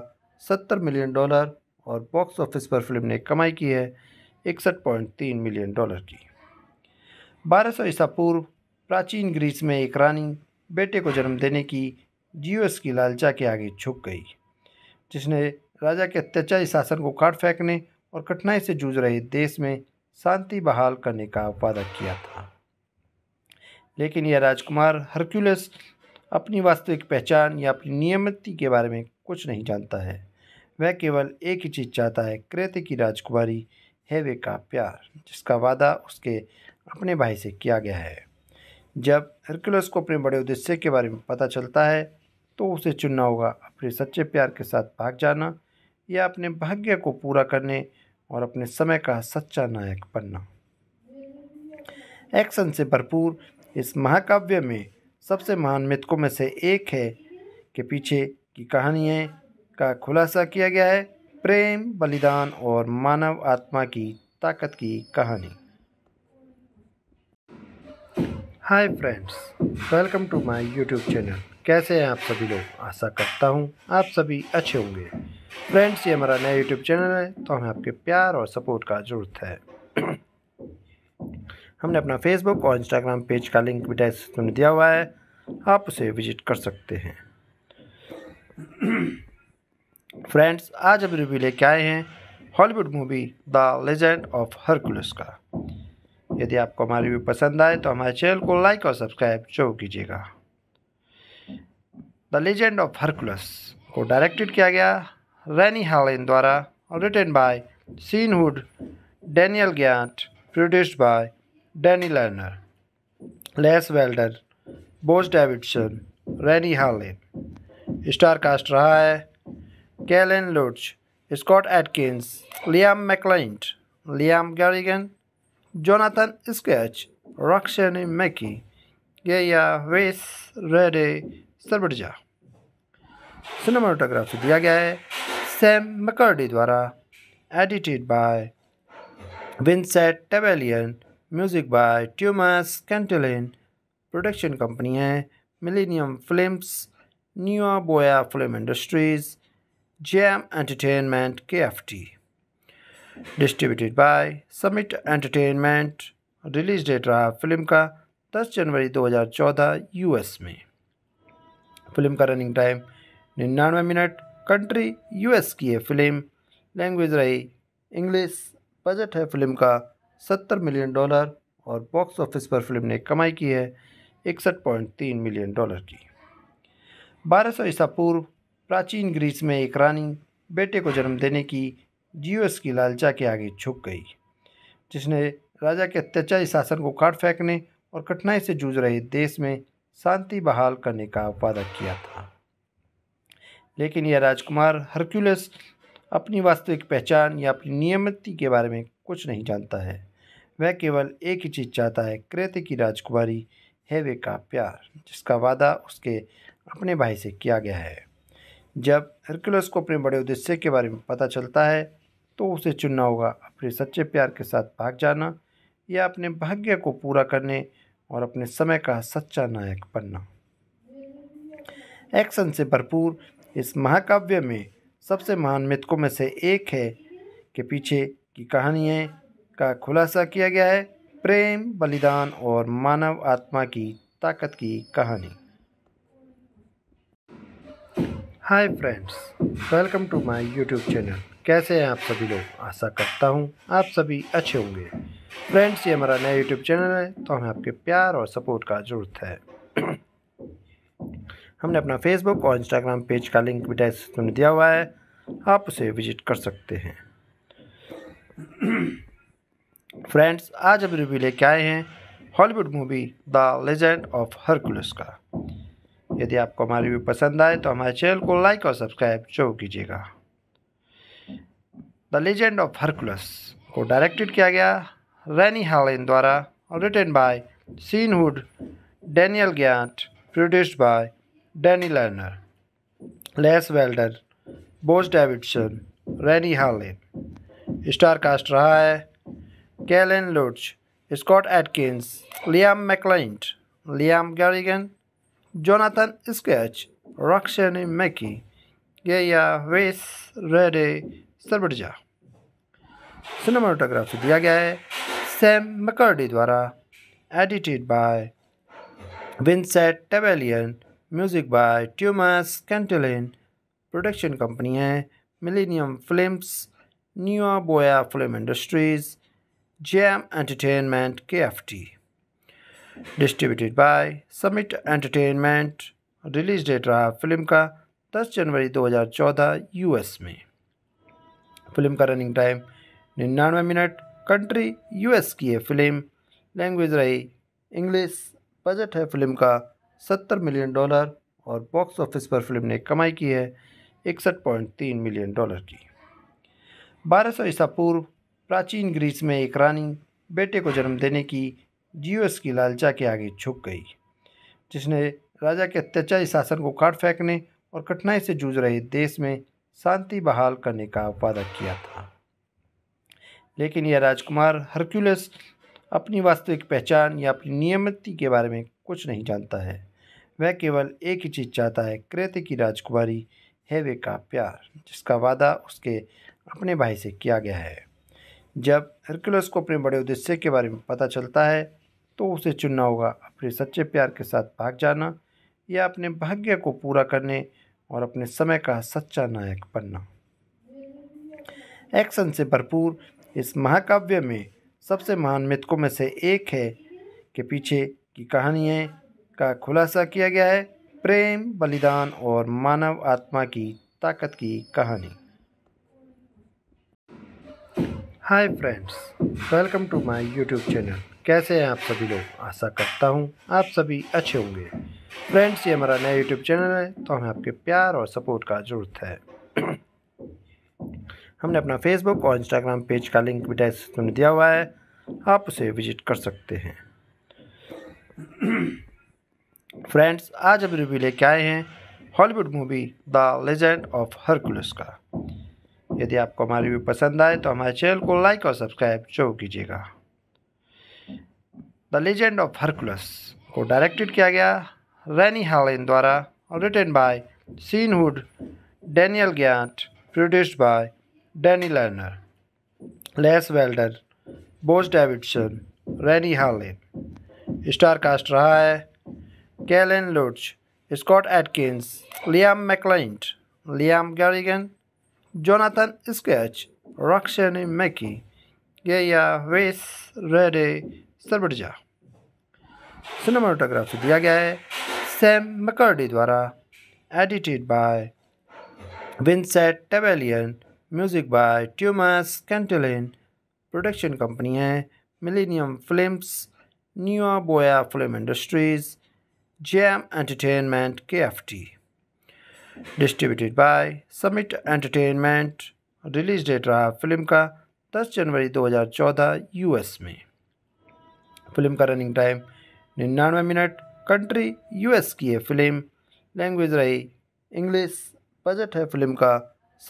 सत्तर मिलियन डॉलर और बॉक्स ऑफिस पर फिल्म ने कमाई की है इकसठ पॉइंट तीन मिलियन डॉलर की बारह सौ ईसा पूर्व प्राचीन ग्रीस में एक रानी बेटे को जन्म देने की जियोस की लालचा के आगे झुक गई जिसने राजा के अत्याचारी शासन को काट फेंकने और कठिनाई से जूझ रहे देश में शांति बहाल करने का वादा किया था लेकिन यह राजकुमार हरक्यूलस अपनी वास्तविक पहचान या अपनी नियमिति के बारे में कुछ नहीं जानता है वह केवल एक ही चीज़ चाहता है क्रेते की राजकुमारी हेवे का प्यार जिसका वादा उसके अपने भाई से किया गया है जब हरक्यूलस को अपने बड़े उद्देश्य के बारे में पता चलता है तो उसे चुनना होगा अपने सच्चे प्यार के साथ भाग जाना या अपने भाग्य को पूरा करने और अपने समय का सच्चा नायक बनना एक्शन से भरपूर इस महाकाव्य में सबसे महान मृतकों में से एक है के पीछे की कहानियाँ का खुलासा किया गया है प्रेम बलिदान और मानव आत्मा की ताकत की कहानी hi friends welcome to my YouTube channel कैसे हैं आप सभी लोग आशा करता हूं आप सभी अच्छे होंगे फ्रेंड्स ये हमारा नया यूट्यूब चैनल है तो हमें आपके प्यार और सपोर्ट का ज़रूरत है हमने अपना फेसबुक और इंस्टाग्राम पेज का लिंक भी डिस्क्रिप्शन में दिया हुआ है आप उसे विजिट कर सकते हैं फ्रेंड्स आज हम रिव्यू लेके आए हैं Hollywood movie the legend of Hercules का यदि आपको हमारी रिव्यू पसंद आए तो हमारे चैनल को लाइक और सब्सक्राइब जरूर कीजिएगा द लेजेंड ऑफ हरकुलस को डायरेक्टेड किया गया रैनी हालेन द्वारा और written by Sean Hood Daniel गैंट produced by Danny Lerner Les Weldon Boaz Davidson Renny Harlin star cast रहा है Kellan Lutz Scott Adkins Liam मैकलाइंट Liam Garrigan Jonathan Schaech Roxanne McKee Gaia Weiss रेडे सरबजा cinematography दिया गया है सैम मकर्डी द्वारा edited by Vincent Tabaillon music by Tuomas Kantelinen production company है Millennium films Nu Boyana film industries jam entertainment K F T distributed by Summit entertainment release date रहा film का 10 जनवरी 2014 US में film का running time निन्यानवे minute country US की है film language रही इंग्लिश बजट है फिल्म का सत्तर मिलियन डॉलर और बॉक्स ऑफिस पर फिल्म ने कमाई की है इकसठ पॉइंट तीन मिलियन डॉलर की बारह सौ ईसा पूर्व प्राचीन ग्रीस में एक रानी बेटे को जन्म देने की जियोस की लालचा के आगे झुक गई जिसने राजा के अत्याचारी शासन को काट फेंकने और कठिनाई से जूझ रहे देश में शांति बहाल करने का वादा किया था लेकिन यह राजकुमार हरक्यूलस अपनी वास्तविक पहचान या अपनी नियमित के बारे में कुछ नहीं जानता है वह केवल एक ही चीज़ चाहता है कृत्य की राजकुमारी हेवे का प्यार जिसका वादा उसके अपने भाई से किया गया है जब हरकुलस को अपने बड़े उद्देश्य के बारे में पता चलता है तो उसे चुनना होगा अपने सच्चे प्यार के साथ भाग जाना या अपने भाग्य को पूरा करने और अपने समय का सच्चा नायक बनना एक्शन से भरपूर इस महाकाव्य में सबसे महान मृतकों में से एक है के पीछे की कहानी है का खुलासा किया गया है प्रेम बलिदान और मानव आत्मा की ताकत की कहानी hi friends welcome to my YouTube channel कैसे हैं आप सभी लोग आशा करता हूं आप सभी अच्छे होंगे फ्रेंड्स ये हमारा नया यूट्यूब चैनल है तो हमें आपके प्यार और सपोर्ट का ज़रूरत है हमने अपना फेसबुक और इंस्टाग्राम पेज का लिंक भी डिस्क्रिप्शन में दिया हुआ है आप उसे विजिट कर सकते हैं फ्रेंड्स आज हम रिव्यू लेके आए हैं Hollywood movie the legend of Hercules का यदि आपको हमारा रिव्यू पसंद आए तो हमारे चैनल को लाइक और सब्सक्राइब जरूर कीजिएगा द लेजेंड ऑफ हरकुलस को डायरेक्टेड किया गया रैनी हालेन द्वारा और written by Sean Hood Daniel ज्ञाट produced by Danny Lerner Les Weldon Boaz Davidson Renny Harlin star cast रहा है Galen Lurch, Scott Atkins, Liam McLeod, Liam Garrigan, Jonathan Sketch, Roxanne Mackey, Gaya Weiss, Rede सरबटजा cinematography दिया गया है Sam McCurdy द्वारा edited by Vincent Tabaillon music by Tuomas Kantelinen production company है Millennium films Nu Boyana film industries K F T distributed by Summit entertainment release date रहा film का 10 जनवरी 2014 US में film का रनिंग टाइम निन्यानवे minute country US की है film language रही इंग्लिश बजट है फिल्म का 70 मिलियन डॉलर और बॉक्स ऑफिस पर फिल्म ने कमाई की है इकसठ पॉइंट तीन मिलियन डॉलर की बारह सौ ईसा पूर्व प्राचीन ग्रीस में एक रानी बेटे को जन्म देने की जियोस की लालचा के आगे झुक गई जिसने राजा के अत्याचारी शासन को काट फेंकने और कठिनाई से जूझ रहे देश में शांति बहाल करने का वादा किया था लेकिन यह राजकुमार हरक्यूलस अपनी वास्तविक पहचान या अपनी नियमिति के बारे में कुछ नहीं जानता है वह केवल एक ही चीज़ चाहता है क्रेते की राजकुमारी हेवे का प्यार जिसका वादा उसके अपने भाई से किया गया है जब हरकुलस को अपने बड़े उद्देश्य के बारे में पता चलता है तो उसे चुनना होगा अपने सच्चे प्यार के साथ भाग जाना या अपने भाग्य को पूरा करने और अपने समय का सच्चा नायक बनना एक्शन से भरपूर इस महाकाव्य में सबसे महान मृतकों में से एक है के पीछे की कहानियाँ का खुलासा किया गया है प्रेम बलिदान और मानव आत्मा की ताकत की कहानी hi friends welcome to my YouTube channel कैसे हैं आप सभी लोग आशा करता हूं आप सभी अच्छे होंगे फ्रेंड्स ये हमारा नया यूट्यूब चैनल है तो हमें आपके प्यार और सपोर्ट का ज़रूरत है हमने अपना फेसबुक और इंस्टाग्राम पेज का लिंक भी डिस्क्रिप्शन में दिया हुआ है आप उसे विजिट कर सकते हैं फ्रेंड्स आज अभी रिव्यू लेके आए हैं Hollywood movie the legend of Hercules का यदि आपको हमारी वीडियो पसंद आए तो हमारे चैनल को लाइक और सब्सक्राइब जरूर कीजिएगा द लेजेंड ऑफ हरकुलस को डायरेक्टेड किया गया रैनी हालन द्वारा और written by Sean Hood Daniel ज्ञाट produced by Danny Lerner Les Weldon Boaz Davidson Renny Harlin star cast cast रहा है Kellan Lutz Scott Adkins Liam मैकलाइंट Liam Garrigan Jonathan Schaech Roxanne McKee Gaya Weiss, Rede Serbedzija cinematography दिया गया है Sam McCurdy द्वारा edited by Vincent Tabaillon music by Tuomas Kantelinen production company है Millennium films Nu film industries jam entertainment K F T distributed by Summit entertainment release date रहा film का 10 जनवरी 2014 US में film का running time निन्यानवे minute country US की है film language रही इंग्लिश बजट है फिल्म का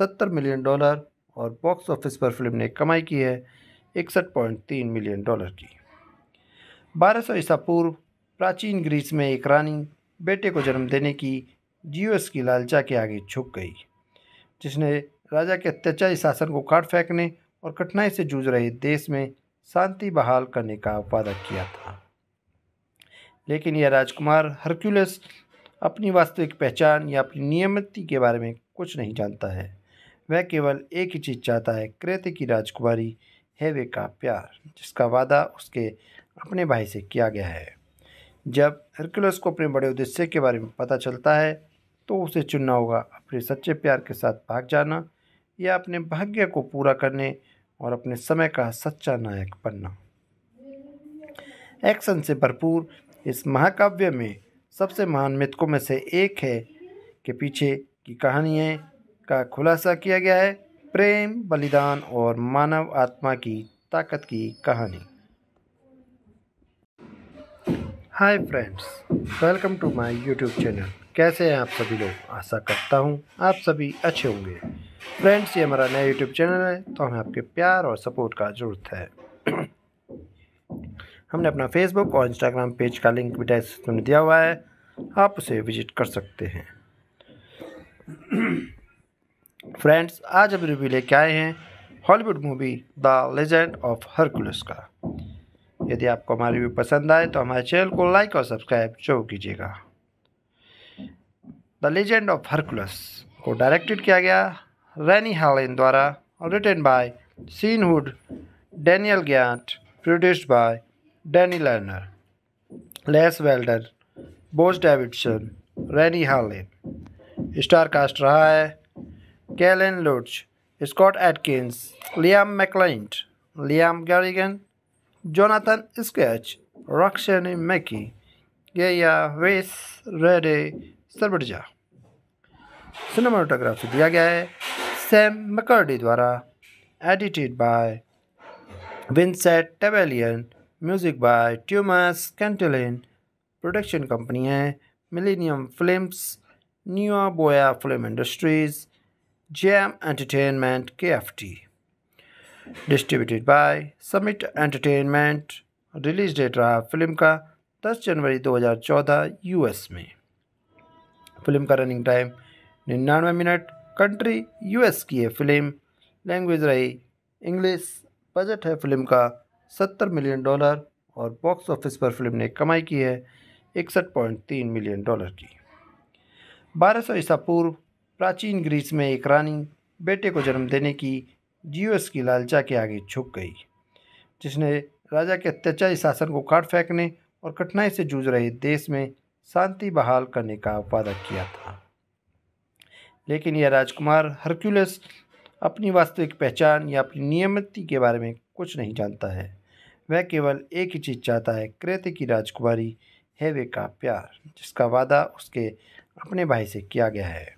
70 मिलियन डॉलर और बॉक्स ऑफिस पर फिल्म ने कमाई की है इकसठ पॉइंट तीन मिलियन डॉलर की बारह सौ ईसा पूर्व प्राचीन ग्रीस में एक रानी बेटे को जन्म देने की जीवस की लालचा के आगे झुक गई जिसने राजा के अत्याचारी शासन को काट फेंकने और कठिनाई से जूझ रहे देश में शांति बहाल करने का वादा किया था लेकिन यह राजकुमार हरक्यूलस अपनी वास्तविक पहचान या अपनी नियमति के बारे में कुछ नहीं जानता है वह केवल एक ही चीज़ चाहता है क्रेते की राजकुमारी हेवे का प्यार जिसका वादा उसके अपने भाई से किया गया है जब हरक्यूलस को अपने बड़े उद्देश्य के बारे में पता चलता है तो उसे चुनना होगा अपने सच्चे प्यार के साथ भाग जाना या अपने भाग्य को पूरा करने और अपने समय का सच्चा नायक बनना एक्शन से भरपूर इस महाकाव्य में सबसे महान मृतकों में से एक है के पीछे की कहानियाँ का खुलासा किया गया है प्रेम बलिदान और मानव आत्मा की ताकत की कहानी hi friends welcome to my YouTube channel कैसे हैं आप सभी लोग आशा करता हूँ आप सभी अच्छे होंगे फ्रेंड्स ये हमारा नया यूट्यूब चैनल है तो हमें आपके प्यार और सपोर्ट का ज़रूरत है हमने अपना फेसबुक और इंस्टाग्राम पेज का लिंक भी डिस्क्रिप्शन में दिया हुआ है आप उसे विजिट कर सकते हैं फ्रेंड्स आज हम रिव्यू लेके आए हैं Hollywood movie the legend of Hercules का यदि आपको हमारी रिव्यू पसंद आए तो हमारे चैनल को लाइक और सब्सक्राइब जरूर कीजिएगा द लेजेंड ऑफ हरकुलस को डायरेक्टेड किया गया रैनी हालेन द्वारा और written by Sean Hood Daniel ज्ञाट produced by Danny Lerner Les Weldon Boaz Davidson Renny Harlin star cast रहा है Kellan Lutz Scott Adkins Liam मैकलाइंट Liam Garrigan Jonathan Schaech Roxanne McKee Gaia Weiss रेडे सरबटजा cinematography दिया गया है Sam McCurdy द्वारा edited by Vincent Tabaillon music by Tuomas Kantelinen production company है Millennium films Nu Boyana film industries jam entertainment K F T distributed by Summit entertainment release date रहा film का 10 जनवरी 2014 US में film का running time निन्यानवे minute country US की है film language रही इंग्लिश बजट है फिल्म का सत्तर मिलियन डॉलर और बॉक्स ऑफिस पर फिल्म ने कमाई की है इकसठ पॉइंट तीन मिलियन डॉलर की बारह सौ ईसा पूर्व प्राचीन ग्रीस में एक रानी बेटे को जन्म देने की जियोस की लालचा के आगे झुक गई जिसने राजा के अत्याचारी शासन को काट फेंकने और कठिनाई से जूझ रहे देश में शांति बहाल करने का वादा किया था लेकिन यह राजकुमार हरक्यूलस अपनी वास्तविक पहचान या अपनी नियमित के बारे में कुछ नहीं जानता है वह केवल एक ही चीज़ चाहता है क्रेते की राजकुमारी हेवे का प्यार जिसका वादा उसके अपने भाई से किया गया है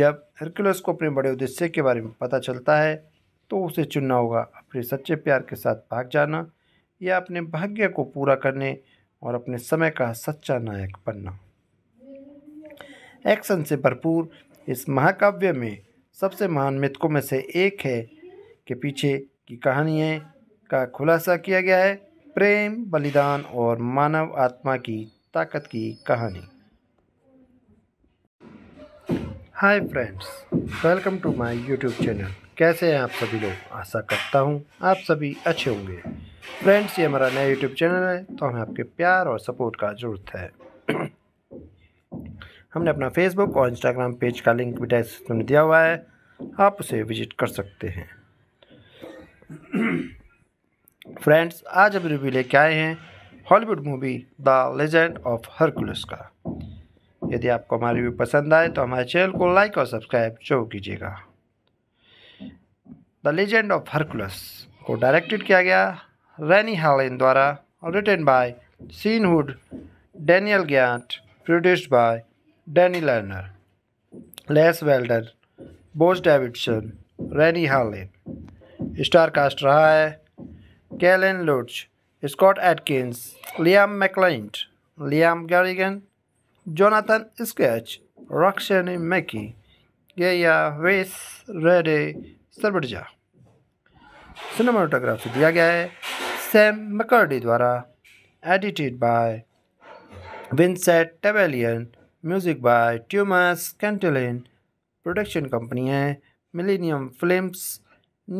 जब हरक्यूलस को अपने बड़े उद्देश्य के बारे में पता चलता है तो उसे चुनना होगा अपने सच्चे प्यार के साथ भाग जाना या अपने भाग्य को पूरा करने और अपने समय का सच्चा नायक बनना एक्शन से भरपूर इस महाकाव्य में सबसे महान मृतकों में से एक है के पीछे की कहानियाँ का खुलासा किया गया है प्रेम बलिदान और मानव आत्मा की ताकत की कहानी hi friends welcome to my YouTube channel कैसे हैं आप सभी लोग आशा करता हूँ आप सभी अच्छे होंगे फ्रेंड्स ये हमारा नया यूट्यूब चैनल है तो हमें आपके प्यार और सपोर्ट का ज़रूरत है हमने अपना फेसबुक और इंस्टाग्राम पेज का लिंक भी डिस्क्रिप्शन में दिया हुआ है आप उसे विजिट कर सकते हैं फ्रेंड्स आज हम रिव्यू लेके आए हैं Hollywood movie the legend of Hercules का यदि आपको हमारी रिव्यू पसंद आए तो हमारे चैनल को लाइक और सब्सक्राइब जरूर कीजिएगा द लेजेंड ऑफ हरकुलस को डायरेक्टेड किया गया रैनी हालेन द्वारा और written by Sean Hood Daniel ज्ञाट produced by Danny Lerner Les Weldon Boaz Davidson Renny Harlin star cast रहा है Kellan Lutz Scott Adkins Liam मैकलाइंट Liam Garrigan Jonathan Schaech Roxanne McKee Gaia Weiss रेडे सरबटजा cinematography दिया गया है Sam McCurdy द्वारा edited by Vincent Tabaillon music by Tuomas Kantelinen production company है Millennium films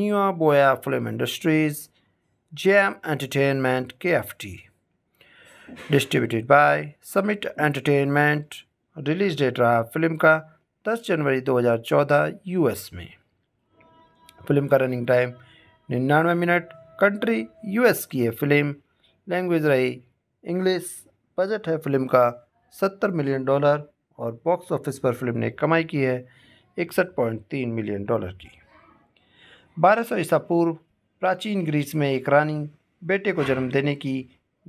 Nu Boyana film industries jam entertainment K F T distributed by Summit entertainment release date रहा film का 10 जनवरी 2014 US में film का running time निन्यानवे minute country US की है film language रही इंग्लिश बजट है फिल्म का सत्तर मिलियन डॉलर और बॉक्स ऑफिस पर फिल्म ने कमाई की है इकसठ पॉइंट तीन मिलियन डॉलर की बारह सौ ईसा पूर्व प्राचीन ग्रीस में एक रानी बेटे को जन्म देने की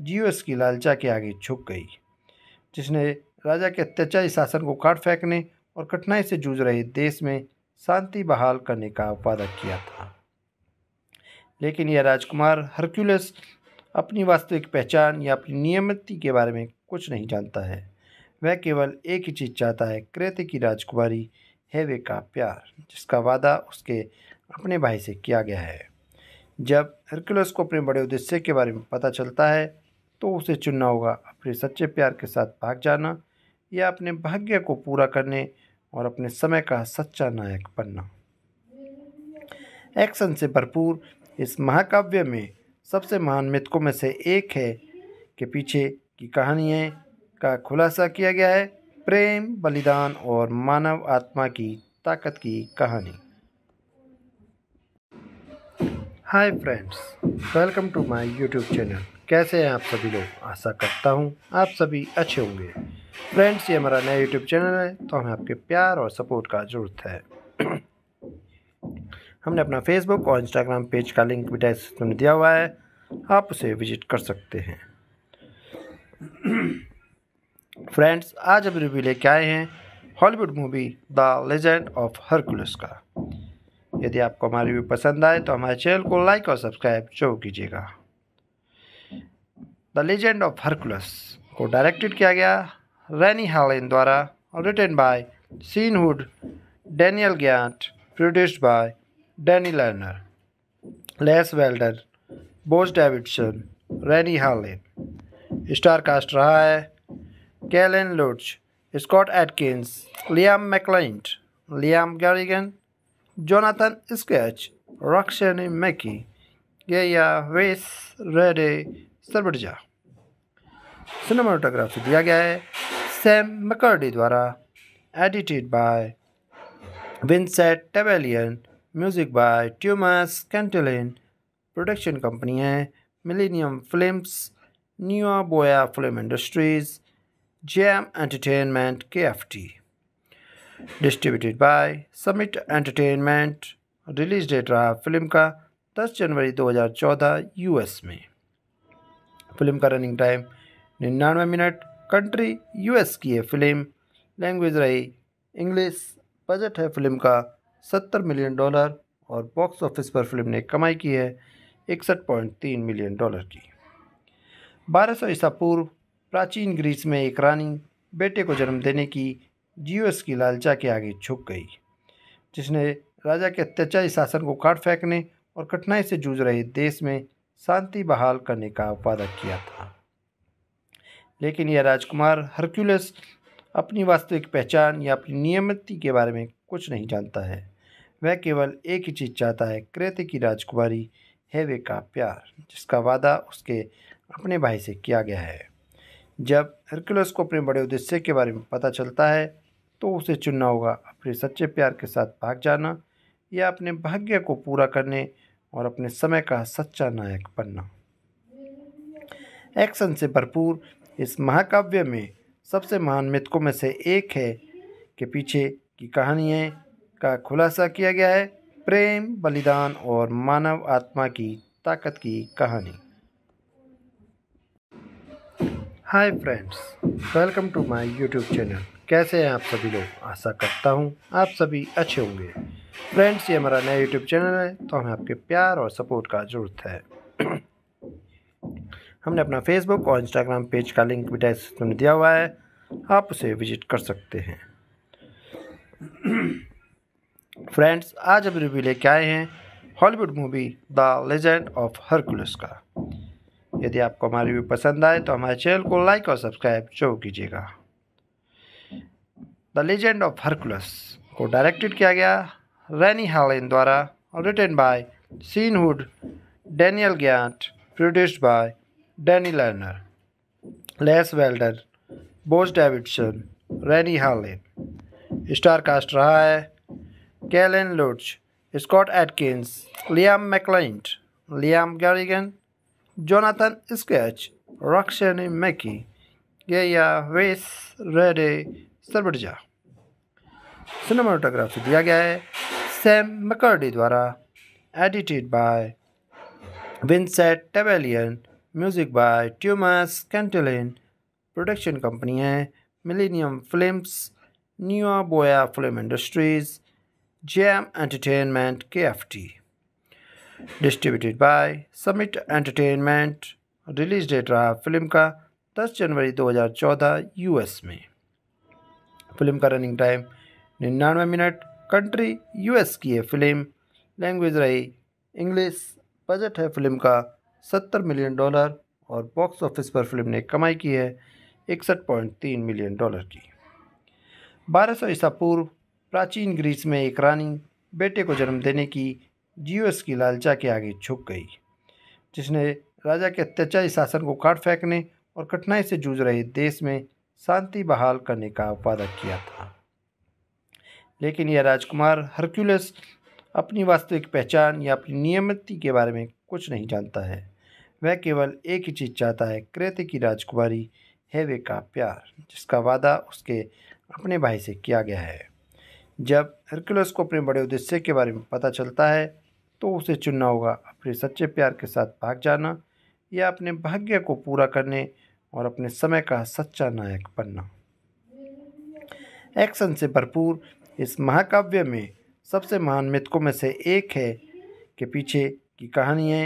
जियोस की लालचा के आगे झुक गई जिसने राजा के अत्याचारी शासन को काट फेंकने और कठिनाई से जूझ रहे देश में शांति बहाल करने का वादा किया था लेकिन यह राजकुमार हरक्यूलस अपनी वास्तविक पहचान या अपनी नियमित के बारे में कुछ नहीं जानता है वह केवल एक ही चीज़ चाहता है क्रेते की राजकुमारी हेवे का प्यार जिसका वादा उसके अपने भाई से किया गया है जब हरक्यूलस को अपने बड़े उद्देश्य के बारे में पता चलता है तो उसे चुनना होगा अपने सच्चे प्यार के साथ भाग जाना या अपने भाग्य को पूरा करने और अपने समय का सच्चा नायक बनना एक्शन से भरपूर इस महाकाव्य में सबसे महान मृतकों में से एक है के पीछे की कहानियाँ का खुलासा किया गया है प्रेम बलिदान और मानव आत्मा की ताकत की कहानी hi friends welcome to my YouTube channel कैसे हैं आप सभी लोग आशा करता हूँ आप सभी अच्छे होंगे फ्रेंड्स ये हमारा नया यूट्यूब चैनल है तो हमें आपके प्यार और सपोर्ट का ज़रूरत है हमने अपना फेसबुक और इंस्टाग्राम पेज का लिंक भी डिस्क्रिप्शन में दिया हुआ है आप उसे विजिट कर सकते हैं फ्रेंड्स आज हम रिव्यू लेके आए हैं Hollywood movie the legend of Hercules का यदि आपको हमारा रिव्यू पसंद आए तो हमारे चैनल को लाइक और सब्सक्राइब जरूर कीजिएगा द लेजेंड ऑफ हरकुलस को डायरेक्टेड किया गया रैनी Helen द्वारा रिटेन बाय सीनहुड डैनियल गैंट produced by Danny Lerner Les Weldon Boaz Davidson Renny Harlin star cast रहा है Kellan Lutz Scott Adkins Liam मैकलाइंट Liam Garrigan Jonathan Schaech Roxanne McKee Gaia Weiss रेडे सरबा cinematography दिया गया है सैम मकर्डी द्वारा edited by Vincent Tabaillon music by Tuomas Kantelinen production company है Millennium films Nu Boyana film industries jam entertainment K F T distributed by Summit entertainment release date रहा film का दस जनवरी 2014 US में film का running time निन्यानवे minute country US की है फिल्म लैंग्वेज रही इंग्लिश बजट है फिल्म का सत्तर मिलियन डॉलर और बॉक्स ऑफिस पर फिल्म ने कमाई की है इकसठ पॉइंट तीन मिलियन डॉलर की बारह सौ ईसा पूर्व प्राचीन ग्रीस में एक रानी बेटे को जन्म देने की जीवस की लालचा के आगे झुक गई जिसने राजा के अत्याचारी शासन को काट फेंकने और कठिनाई से जूझ रहे देश में शांति बहाल करने का वादा किया था लेकिन यह राजकुमार हरक्यूलस अपनी वास्तविक पहचान या अपनी नियमिति के बारे में कुछ नहीं जानता है वह केवल एक ही चीज़ चाहता है क्रेते की राजकुमारी हेवे का प्यार जिसका वादा उसके अपने भाई से किया गया है जब हरक्यूलस को अपने बड़े उद्देश्य के बारे में पता चलता है तो उसे चुनना होगा अपने सच्चे प्यार के साथ भाग जाना या अपने भाग्य को पूरा करने और अपने समय का सच्चा नायक बनना एक्शन से भरपूर इस महाकाव्य में सबसे महान मृतकों में से एक है के पीछे की कहानियाँ का खुलासा किया गया है प्रेम बलिदान और मानव आत्मा की ताकत की कहानी hi friends welcome to my YouTube channel कैसे हैं आप सभी लोग आशा करता हूं आप सभी अच्छे होंगे फ्रेंड्स ये हमारा नया यूट्यूब चैनल है तो हमें आपके प्यार और सपोर्ट का ज़रूरत है हमने अपना फेसबुक और इंस्टाग्राम पेज का लिंक भी डिस्क्रिप्शन में दिया हुआ है आप उसे विजिट कर सकते हैं फ्रेंड्स आज अब रिव्यू लेके आए हैं Hollywood movie the legend of Hercules का यदि आपको हमारा रिव्यू पसंद आए तो हमारे चैनल को लाइक और सब्सक्राइब जरूर कीजिएगा द लेजेंड ऑफ हरकुलस को डायरेक्टेड किया गया रैनी हालेन द्वारा और written by Sean Hood Daniel गैंट produced by Danny Lerner Les Weldon Boaz Davidson Renny Harlin star cast रहा है Kellan Lutz Scott Adkins Liam मैकलाइंट Liam Garrigan Jonathan Schaech Roxanne McKee Gaia Weiss रेडे सरबजा cinematography दिया गया है सैम मकर्डी द्वारा edited by Vincent Tabaillon music by Tuomas Kantelinen production company है Millennium films Nu Boyana film industries jam entertainment K F T distributed by Summit entertainment release date रहा film का 10 जनवरी 2014 US में film का running time निन्यानवे minute country US की है film language रही इंग्लिश बजट है फिल्म का सत्तर मिलियन डॉलर और बॉक्स ऑफिस पर फिल्म ने कमाई की है इकसठ पॉइंट तीन मिलियन डॉलर की बारह सौ ईसा पूर्व प्राचीन ग्रीस में एक रानी बेटे को जन्म देने की जीओस की लालचा के आगे झुक गई जिसने राजा के अत्याचारी शासन को काट फेंकने और कठिनाई से जूझ रहे देश में शांति बहाल करने का वादा किया था लेकिन यह राजकुमार हरक्यूलस अपनी वास्तविक पहचान या अपनी नियमित के बारे में कुछ नहीं जानता है वह केवल एक ही चीज़ चाहता है कृत्य की राजकुमारी हेवे का प्यार जिसका वादा उसके अपने भाई से किया गया है जब हरकुलस को अपने बड़े उद्देश्य के बारे में पता चलता है तो उसे चुनना होगा अपने सच्चे प्यार के साथ भाग जाना या अपने भाग्य को पूरा करने और अपने समय का सच्चा नायक बनना एक्शन से भरपूर इस महाकाव्य में सबसे महान मृतकों में से एक है के पीछे की कहानी है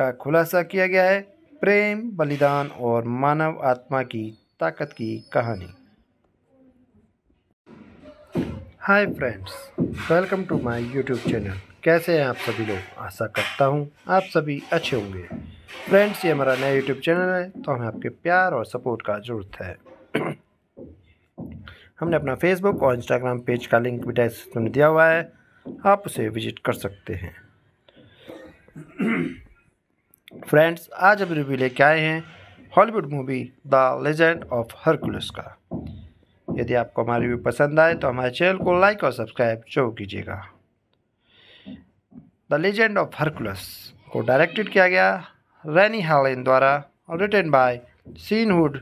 का खुलासा किया गया है प्रेम बलिदान और मानव आत्मा की ताकत की कहानी hi friends welcome to my YouTube channel कैसे हैं आप सभी लोग आशा करता हूं आप सभी अच्छे होंगे फ्रेंड्स ये हमारा नया यूट्यूब चैनल है तो हमें आपके प्यार और सपोर्ट का ज़रूरत है हमने अपना फेसबुक और इंस्टाग्राम पेज का लिंक भी डिस्क्रिप्शन में दिया हुआ है आप उसे विजिट कर सकते हैं फ्रेंड्स आज हम रिव्यू लेके आए हैं Hollywood movie the legend of Hercules का यदि आपको हमारी रिव्यू पसंद आए तो हमारे चैनल को लाइक और सब्सक्राइब जरूर कीजिएगा द लेजेंड ऑफ हरकुलस को डायरेक्टेड किया गया रैनी हालिन द्वारा और written by Sean Hood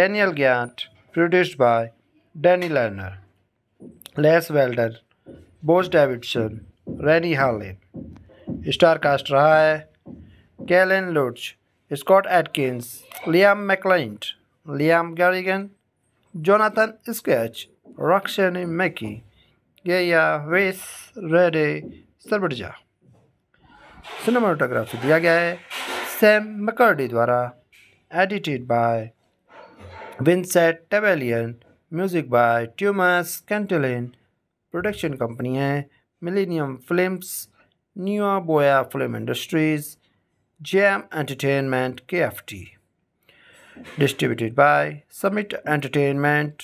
Gant produced by Danny Lerner Les Weldon Boaz Davidson Renny Harlin star cast रहा है Galen Lurch, Scott Atkins, Liam McLeod, Liam Garrigan, Jonathan Sketch, Roxanne Mackey, Gaya Weiss, Rede सरबटजा cinematography दिया गया है Sam McCurdy द्वारा edited by Vincent Tabaillon music by Tuomas Kantelinen production company है Millennium films Nu Boyana film industries K F T distributed by Summit entertainment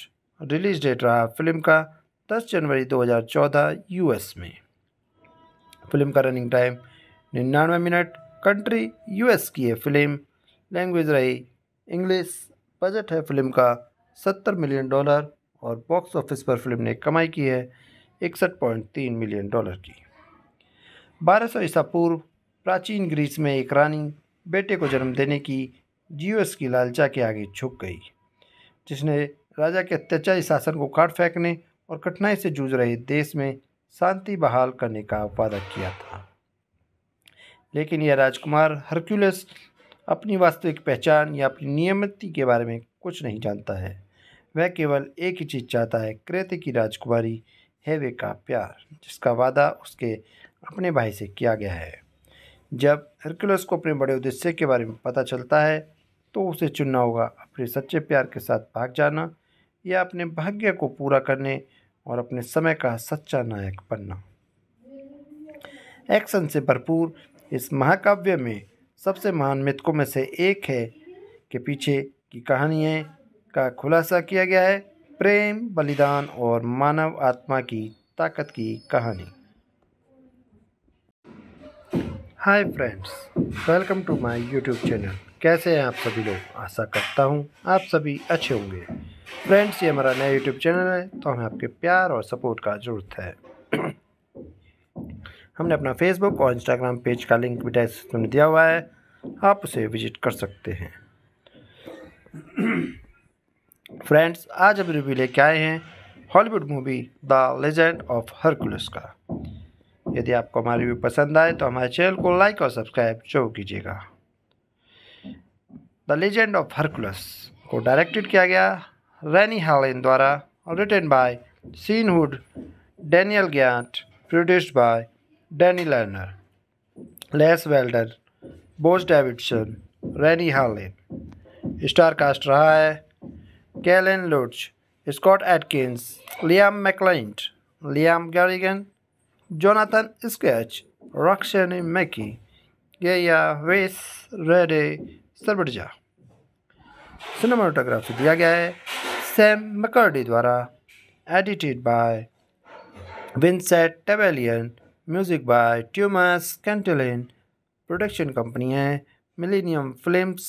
release date रहा film का 10 जनवरी 2014 US में film का रनिंग टाइम निन्यानवे minute country US की है film language रही इंग्लिश बजट है फिल्म का 70 मिलियन डॉलर और बॉक्स ऑफिस पर फिल्म ने कमाई की है इकसठ पॉइंट तीन मिलियन डॉलर की बारह सौ ईसा पूर्व प्राचीन ग्रीस में एक रानी बेटे को जन्म देने की जियोस की लालचा के आगे झुक गई जिसने राजा के अत्याचारी शासन को काट फेंकने और कठिनाई से जूझ रहे देश में शांति बहाल करने का वादा किया था लेकिन यह राजकुमार हरक्यूलस अपनी वास्तविक पहचान या अपनी नियमिति के बारे में कुछ नहीं जानता है वह केवल एक ही चीज़ चाहता है क्रेते की राजकुमारी हेवे का प्यार जिसका वादा उसके अपने भाई से किया गया है जब हरकुलस को अपने बड़े उद्देश्य के बारे में पता चलता है तो उसे चुनना होगा अपने सच्चे प्यार के साथ भाग जाना या अपने भाग्य को पूरा करने और अपने समय का सच्चा नायक बनना एक्शन से भरपूर इस महाकाव्य में सबसे महान मृतकों में से एक है के पीछे की कहानियाँ का खुलासा किया गया है प्रेम बलिदान और मानव आत्मा की ताकत की कहानी hi friends welcome to my YouTube channel कैसे हैं आप सभी लोग आशा करता हूं आप सभी अच्छे होंगे फ्रेंड्स ये हमारा नया यूट्यूब चैनल है तो हमें आपके प्यार और सपोर्ट का ज़रूरत है हमने अपना फेसबुक और इंस्टाग्राम पेज का लिंक भी डिस्क्रिप्शन में दिया हुआ है आप उसे विजिट कर सकते हैं फ्रेंड्स आज अभी रिव्यू लेके आए हैं Hollywood movie the legend of Hercules का यदि आपको हमारी वीडियो पसंद आए तो हमारे चैनल को लाइक और सब्सक्राइब जरूर कीजिएगा द लेजेंड ऑफ हरकुलस को डायरेक्टेड किया गया रैनी हालन द्वारा और written by Sean Hood Daniel ज्ञाट produced by Danny Lerner Les Weldon Boaz Davidson Renny Harlin star cast रहा है Kellan Lutz Scott Adkins Liam मैकलाइंट Liam Garrigan Jonathan Schaech Roxanne McKee Gaya Weiss, Rede Serbedzija cinematography दिया गया है Sam McCurdy द्वारा edited by Vincent Tabaillon music by Tuomas Kantelinen production company है Millennium films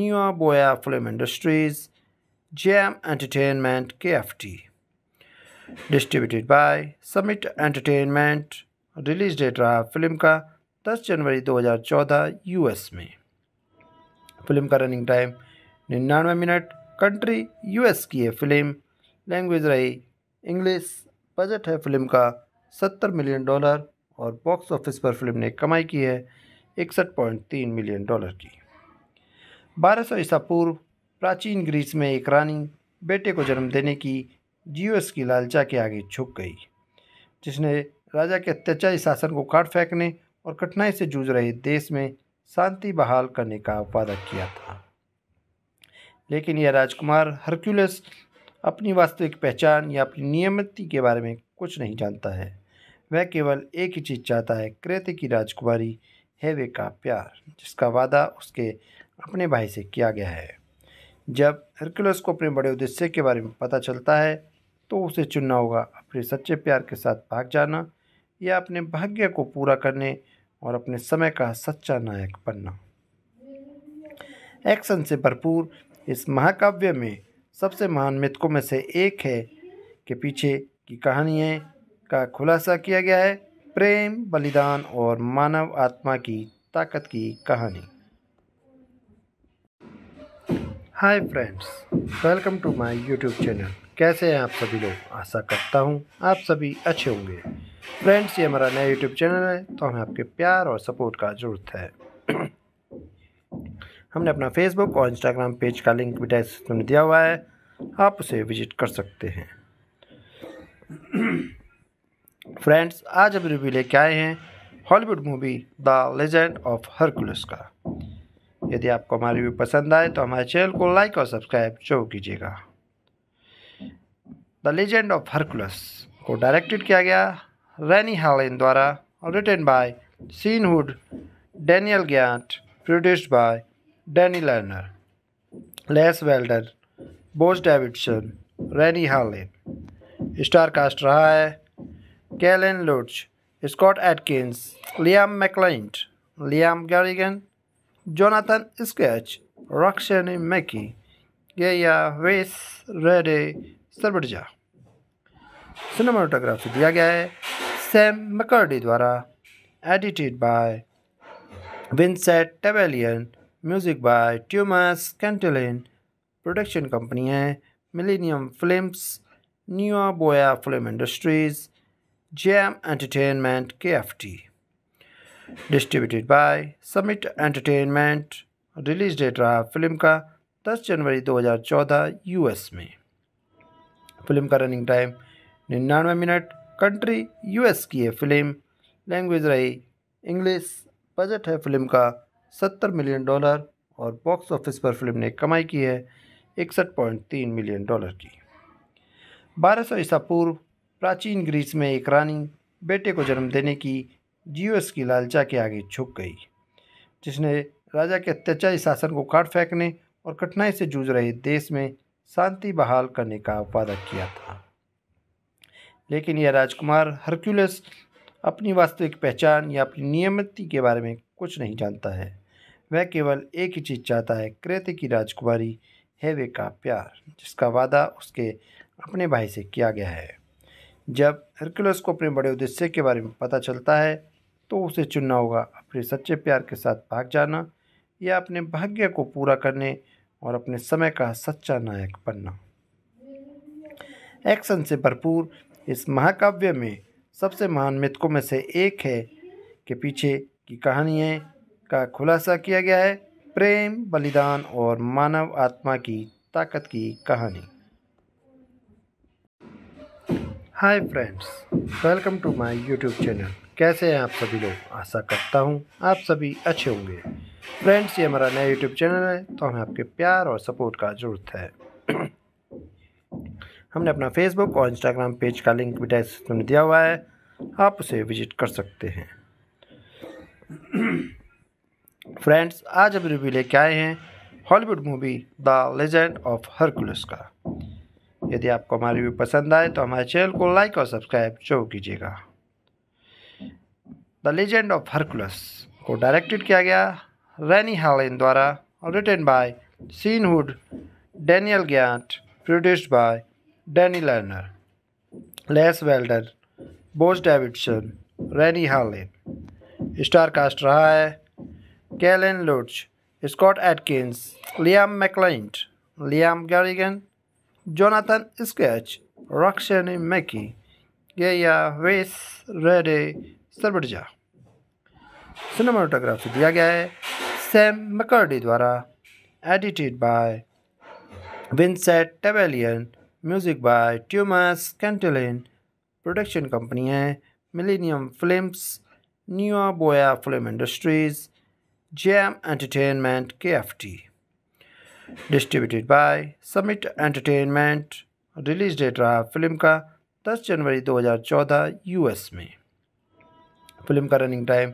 Nu film industries jam entertainment K F T distributed by Summit entertainment release date रहा film का 10 जनवरी 2014 US में film का running time निन्यानवे minute country US की है film language रही इंग्लिश बजट है फिल्म का 70 मिलियन डॉलर और बॉक्स ऑफिस पर फिल्म ने कमाई की है इकसठ पॉइंट तीन मिलियन डॉलर की बारह सौ ईसा पूर्व प्राचीन ग्रीस में एक रानी बेटे को जन्म देने की जीवस की लालचा के आगे झुक गई जिसने राजा के अत्याचारी शासन को काट फेंकने और कठिनाई से जूझ रहे देश में शांति बहाल करने का वादा किया था लेकिन यह राजकुमार हरक्यूलस अपनी वास्तविक पहचान या अपनी नियमति के बारे में कुछ नहीं जानता है वह केवल एक ही चीज़ चाहता है क्रेते की राजकुमारी हेवे का प्यार जिसका वादा उसके अपने भाई से किया गया है जब हरक्यूलस को अपने बड़े उद्देश्य के बारे में पता चलता है तो उसे चुनना होगा अपने सच्चे प्यार के साथ भाग जाना या अपने भाग्य को पूरा करने और अपने समय का सच्चा नायक बनना एक्शन से भरपूर इस महाकाव्य में सबसे महान मृतकों में से एक है के पीछे की कहानियाँ का खुलासा किया गया है प्रेम बलिदान और मानव आत्मा की ताकत की कहानी hi friends welcome to my YouTube channel कैसे हैं आप सभी लोग आशा करता हूँ आप सभी अच्छे होंगे फ्रेंड्स ये हमारा नया यूट्यूब चैनल है तो हमें आपके प्यार और सपोर्ट का ज़रूरत है हमने अपना फेसबुक और इंस्टाग्राम पेज का लिंक भी डिस्क्रिप्शन में दिया हुआ है आप उसे विजिट कर सकते हैं फ्रेंड्स आज हम रिव्यू लेके आए हैं Hollywood movie the legend of Hercules का यदि आपको हमारी रिव्यू पसंद आए तो हमारे चैनल को लाइक और सब्सक्राइब जरूर कीजिएगा द लेजेंड ऑफ हरकुलस को डायरेक्टेड किया गया रैनी हालेन द्वारा और written by Sean Hood Daniel ज्ञाट produced by Danny Lerner Les Weldon Boaz Davidson Renny Harlin star cast रहा है Kellan Lutz Scott Adkins Liam मैकलाइंट Liam Garrigan Jonathan Schaech Roxanne McKee Gaia Weiss रेडे सरबटजा cinematography दिया गया है Sam McCurdy द्वारा edited by Vincent Tabaillon music by Tuomas Kantelinen production company है Millennium films Nu Boyana film industries jam entertainment K F T distributed by Summit entertainment release date रहा film का 10 जनवरी 2014 US में film का running time निन्यानवे minute country US की है film language रही इंग्लिश बजट है फिल्म का सत्तर मिलियन डॉलर और बॉक्स ऑफिस पर फिल्म ने कमाई की है इकसठ पॉइंट तीन मिलियन डॉलर की बारह सौ ईसा पूर्व प्राचीन ग्रीस में एक रानी बेटे को जन्म देने की जियोस की लालचा के आगे झुक गई जिसने राजा के अत्याचारी शासन को काट फेंकने और कठिनाई से जूझ रहे देश में शांति बहाल करने का वादा किया था लेकिन यह राजकुमार हरक्यूलस अपनी वास्तविक पहचान या अपनी नियमिति के बारे में कुछ नहीं जानता है वह केवल एक ही चीज़ चाहता है क्रेते की राजकुमारी हेवे का प्यार जिसका वादा उसके अपने भाई से किया गया है जब हरक्यूलस को अपने बड़े उद्देश्य के बारे में पता चलता है तो उसे चुनना होगा अपने सच्चे प्यार के साथ भाग जाना या अपने भाग्य को पूरा करने और अपने समय का सच्चा नायक बनना एक्शन से भरपूर इस महाकाव्य में सबसे महान मृतकों में से एक है के पीछे की कहानियाँ का खुलासा किया गया है प्रेम बलिदान और मानव आत्मा की ताकत की कहानी hi friends welcome to my YouTube channel कैसे हैं आप सभी लोग आशा करता हूँ आप सभी अच्छे होंगे फ्रेंड्स ये हमारा नया यूट्यूब चैनल है तो हमें आपके प्यार और सपोर्ट का ज़रूरत है हमने अपना फेसबुक और इंस्टाग्राम पेज का लिंक भी डिस्क्रिप्शन में दिया हुआ है आप उसे विजिट कर सकते हैं फ्रेंड्स आज हम रिव्यू लेके आए हैं Hollywood movie the legend of Hercules का यदि आपको हमारी रिव्यू पसंद आए तो हमारे चैनल को लाइक और सब्सक्राइब जरूर कीजिएगा द लेजेंड ऑफ हरकुलस को डायरेक्टेड किया गया रैनी हालेन द्वारा और written by Sean Hood Daniel ज्ञाट produced by Danny Lerner Les Weldon Boaz Davidson Renny Harlin star cast रहा है Kellan Lutz Scott Adkins Liam मैकलाइंट Liam Garrigan Jonathan Schaech Roxanne McKee Gaia Weiss रेडे सरबटजा cinematography दिया गया है Sam McCurdy द्वारा edited by Vincent Tabaillon music by Tuomas Kantelinen production company है Millennium films Nu Boyana film industries jam entertainment K F T distributed by Summit entertainment release date रहा film का 10 जनवरी 2014 US में film का running time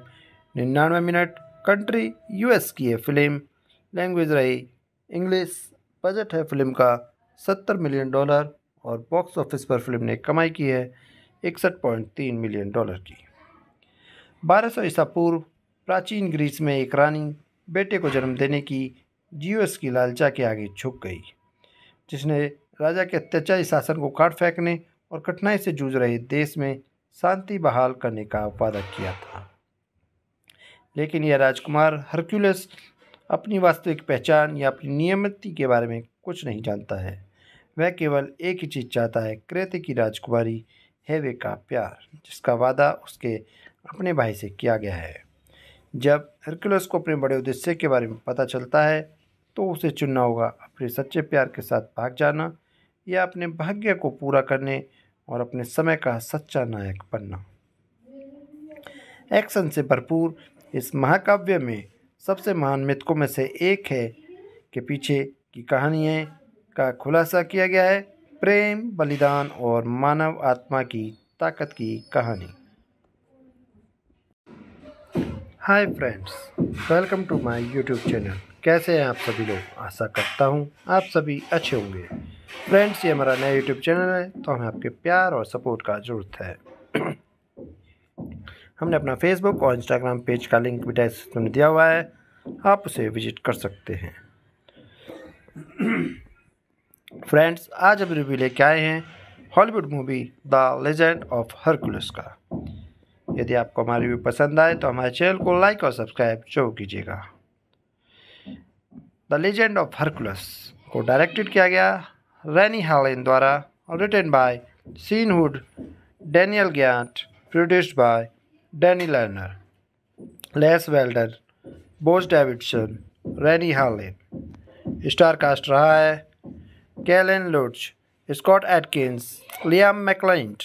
निन्यानवे minute country US की है film language रही इंग्लिश बजट है फिल्म का सत्तर मिलियन डॉलर और बॉक्स ऑफिस पर फिल्म ने कमाई की है इकसठ पॉइंट तीन मिलियन डॉलर की बारह सौ ईसा पूर्व प्राचीन ग्रीस में एक रानी बेटे को जन्म देने की जियोस की लालचा के आगे झुक गई जिसने राजा के अत्याचारी शासन को काट फेंकने और कठिनाई से जूझ रहे देश में शांति बहाल करने का वादा किया था लेकिन यह राजकुमार हरक्यूलस अपनी वास्तविक पहचान या अपनी नियमित के बारे में कुछ नहीं जानता है वह केवल एक ही चीज़ चाहता है क्रेते की राजकुमारी हेवे का प्यार जिसका वादा उसके अपने भाई से किया गया है जब हरक्यूलस को अपने बड़े उद्देश्य के बारे में पता चलता है तो उसे चुनना होगा अपने सच्चे प्यार के साथ भाग जाना या अपने भाग्य को पूरा करने और अपने समय का सच्चा नायक बनना एक्शन से भरपूर इस महाकाव्य में सबसे महान मृतकों में से एक है के पीछे की कहानियाँ का खुलासा किया गया है प्रेम बलिदान और मानव आत्मा की ताकत की कहानी hi friends welcome to my YouTube channel कैसे हैं आप सभी लोग आशा करता हूँ आप सभी अच्छे होंगे फ्रेंड्स ये हमारा नया यूट्यूब चैनल है तो हमें आपके प्यार और सपोर्ट का ज़रूरत है हमने अपना फेसबुक और इंस्टाग्राम पेज का लिंक भी डिस्क्रिप्शन में दिया हुआ है आप उसे विजिट कर सकते हैं फ्रेंड्स आज हम रिव्यू लेके आए हैं Hollywood movie the legend of Hercules का यदि आपको हमारा रिव्यू पसंद आए तो हमारे चैनल को लाइक और सब्सक्राइब जरूर कीजिएगा द लेजेंड ऑफ हरकुलस को डायरेक्टेड किया गया रैनी Helen द्वारा written by Sean Hood, Daniel Gant, produced by Danny Lerner Les Weldon, Boaz Davidson Renny Harlin star cast रहा है Kellan Lutz Scott Adkins Liam मैकलाइंट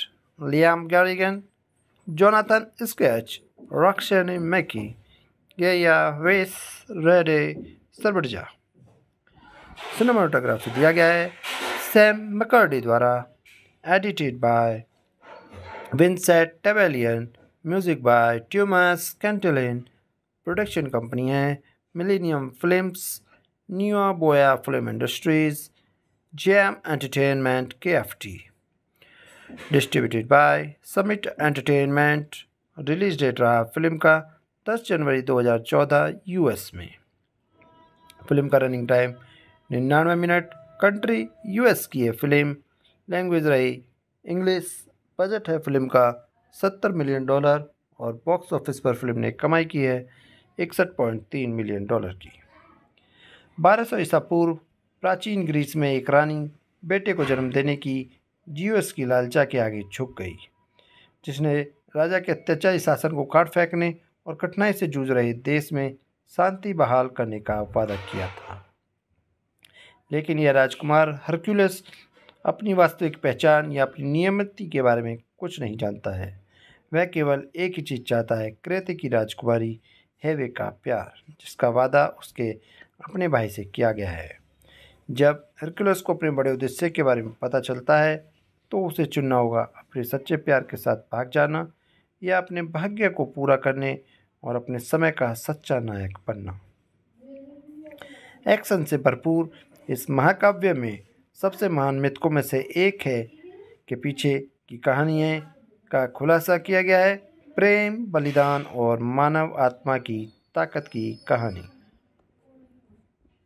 Liam Garrigan Jonathan Schaech Roxanne McKee Gaia Weiss रेडे सरबा cinematography दिया गया है Sam McCurdy द्वारा edited by Vincent Tabaillon music by Tuomas Kantelinen production company है Millennium films Nu Boyana film industries jam entertainment K F T distributed by Summit entertainment release date रहा film का 10 जनवरी 2014 US में film का running time निन्यानवे minute country US की है film language रही इंग्लिश बजट है फिल्म का सत्तर मिलियन डॉलर और बॉक्स ऑफिस पर फिल्म ने कमाई की है इकसठ पॉइंट तीन मिलियन डॉलर की बारह सौ ईसा पूर्व प्राचीन ग्रीस में एक रानी बेटे को जन्म देने की जीवस की लालचा के आगे झुक गई जिसने राजा के अत्याचारी शासन को काट फेंकने और कठिनाई से जूझ रहे देश में शांति बहाल करने का वादा किया था लेकिन यह राजकुमार हरक्यूलस अपनी वास्तविक पहचान या अपनी नियमिति के बारे में कुछ नहीं जानता है वह केवल एक ही चीज़ चाहता है क्रेते की राजकुमारी हेवे का प्यार जिसका वादा उसके अपने भाई से किया गया है जब हरक्यूलस को अपने बड़े उद्देश्य के बारे में पता चलता है तो उसे चुनना होगा अपने सच्चे प्यार के साथ भाग जाना या अपने भाग्य को पूरा करने और अपने समय का सच्चा नायक बनना एक्शन से भरपूर इस महाकाव्य में सबसे महान मृतकों में से एक है के पीछे की कहानियाँ का खुलासा किया गया है प्रेम बलिदान और मानव आत्मा की ताकत की कहानी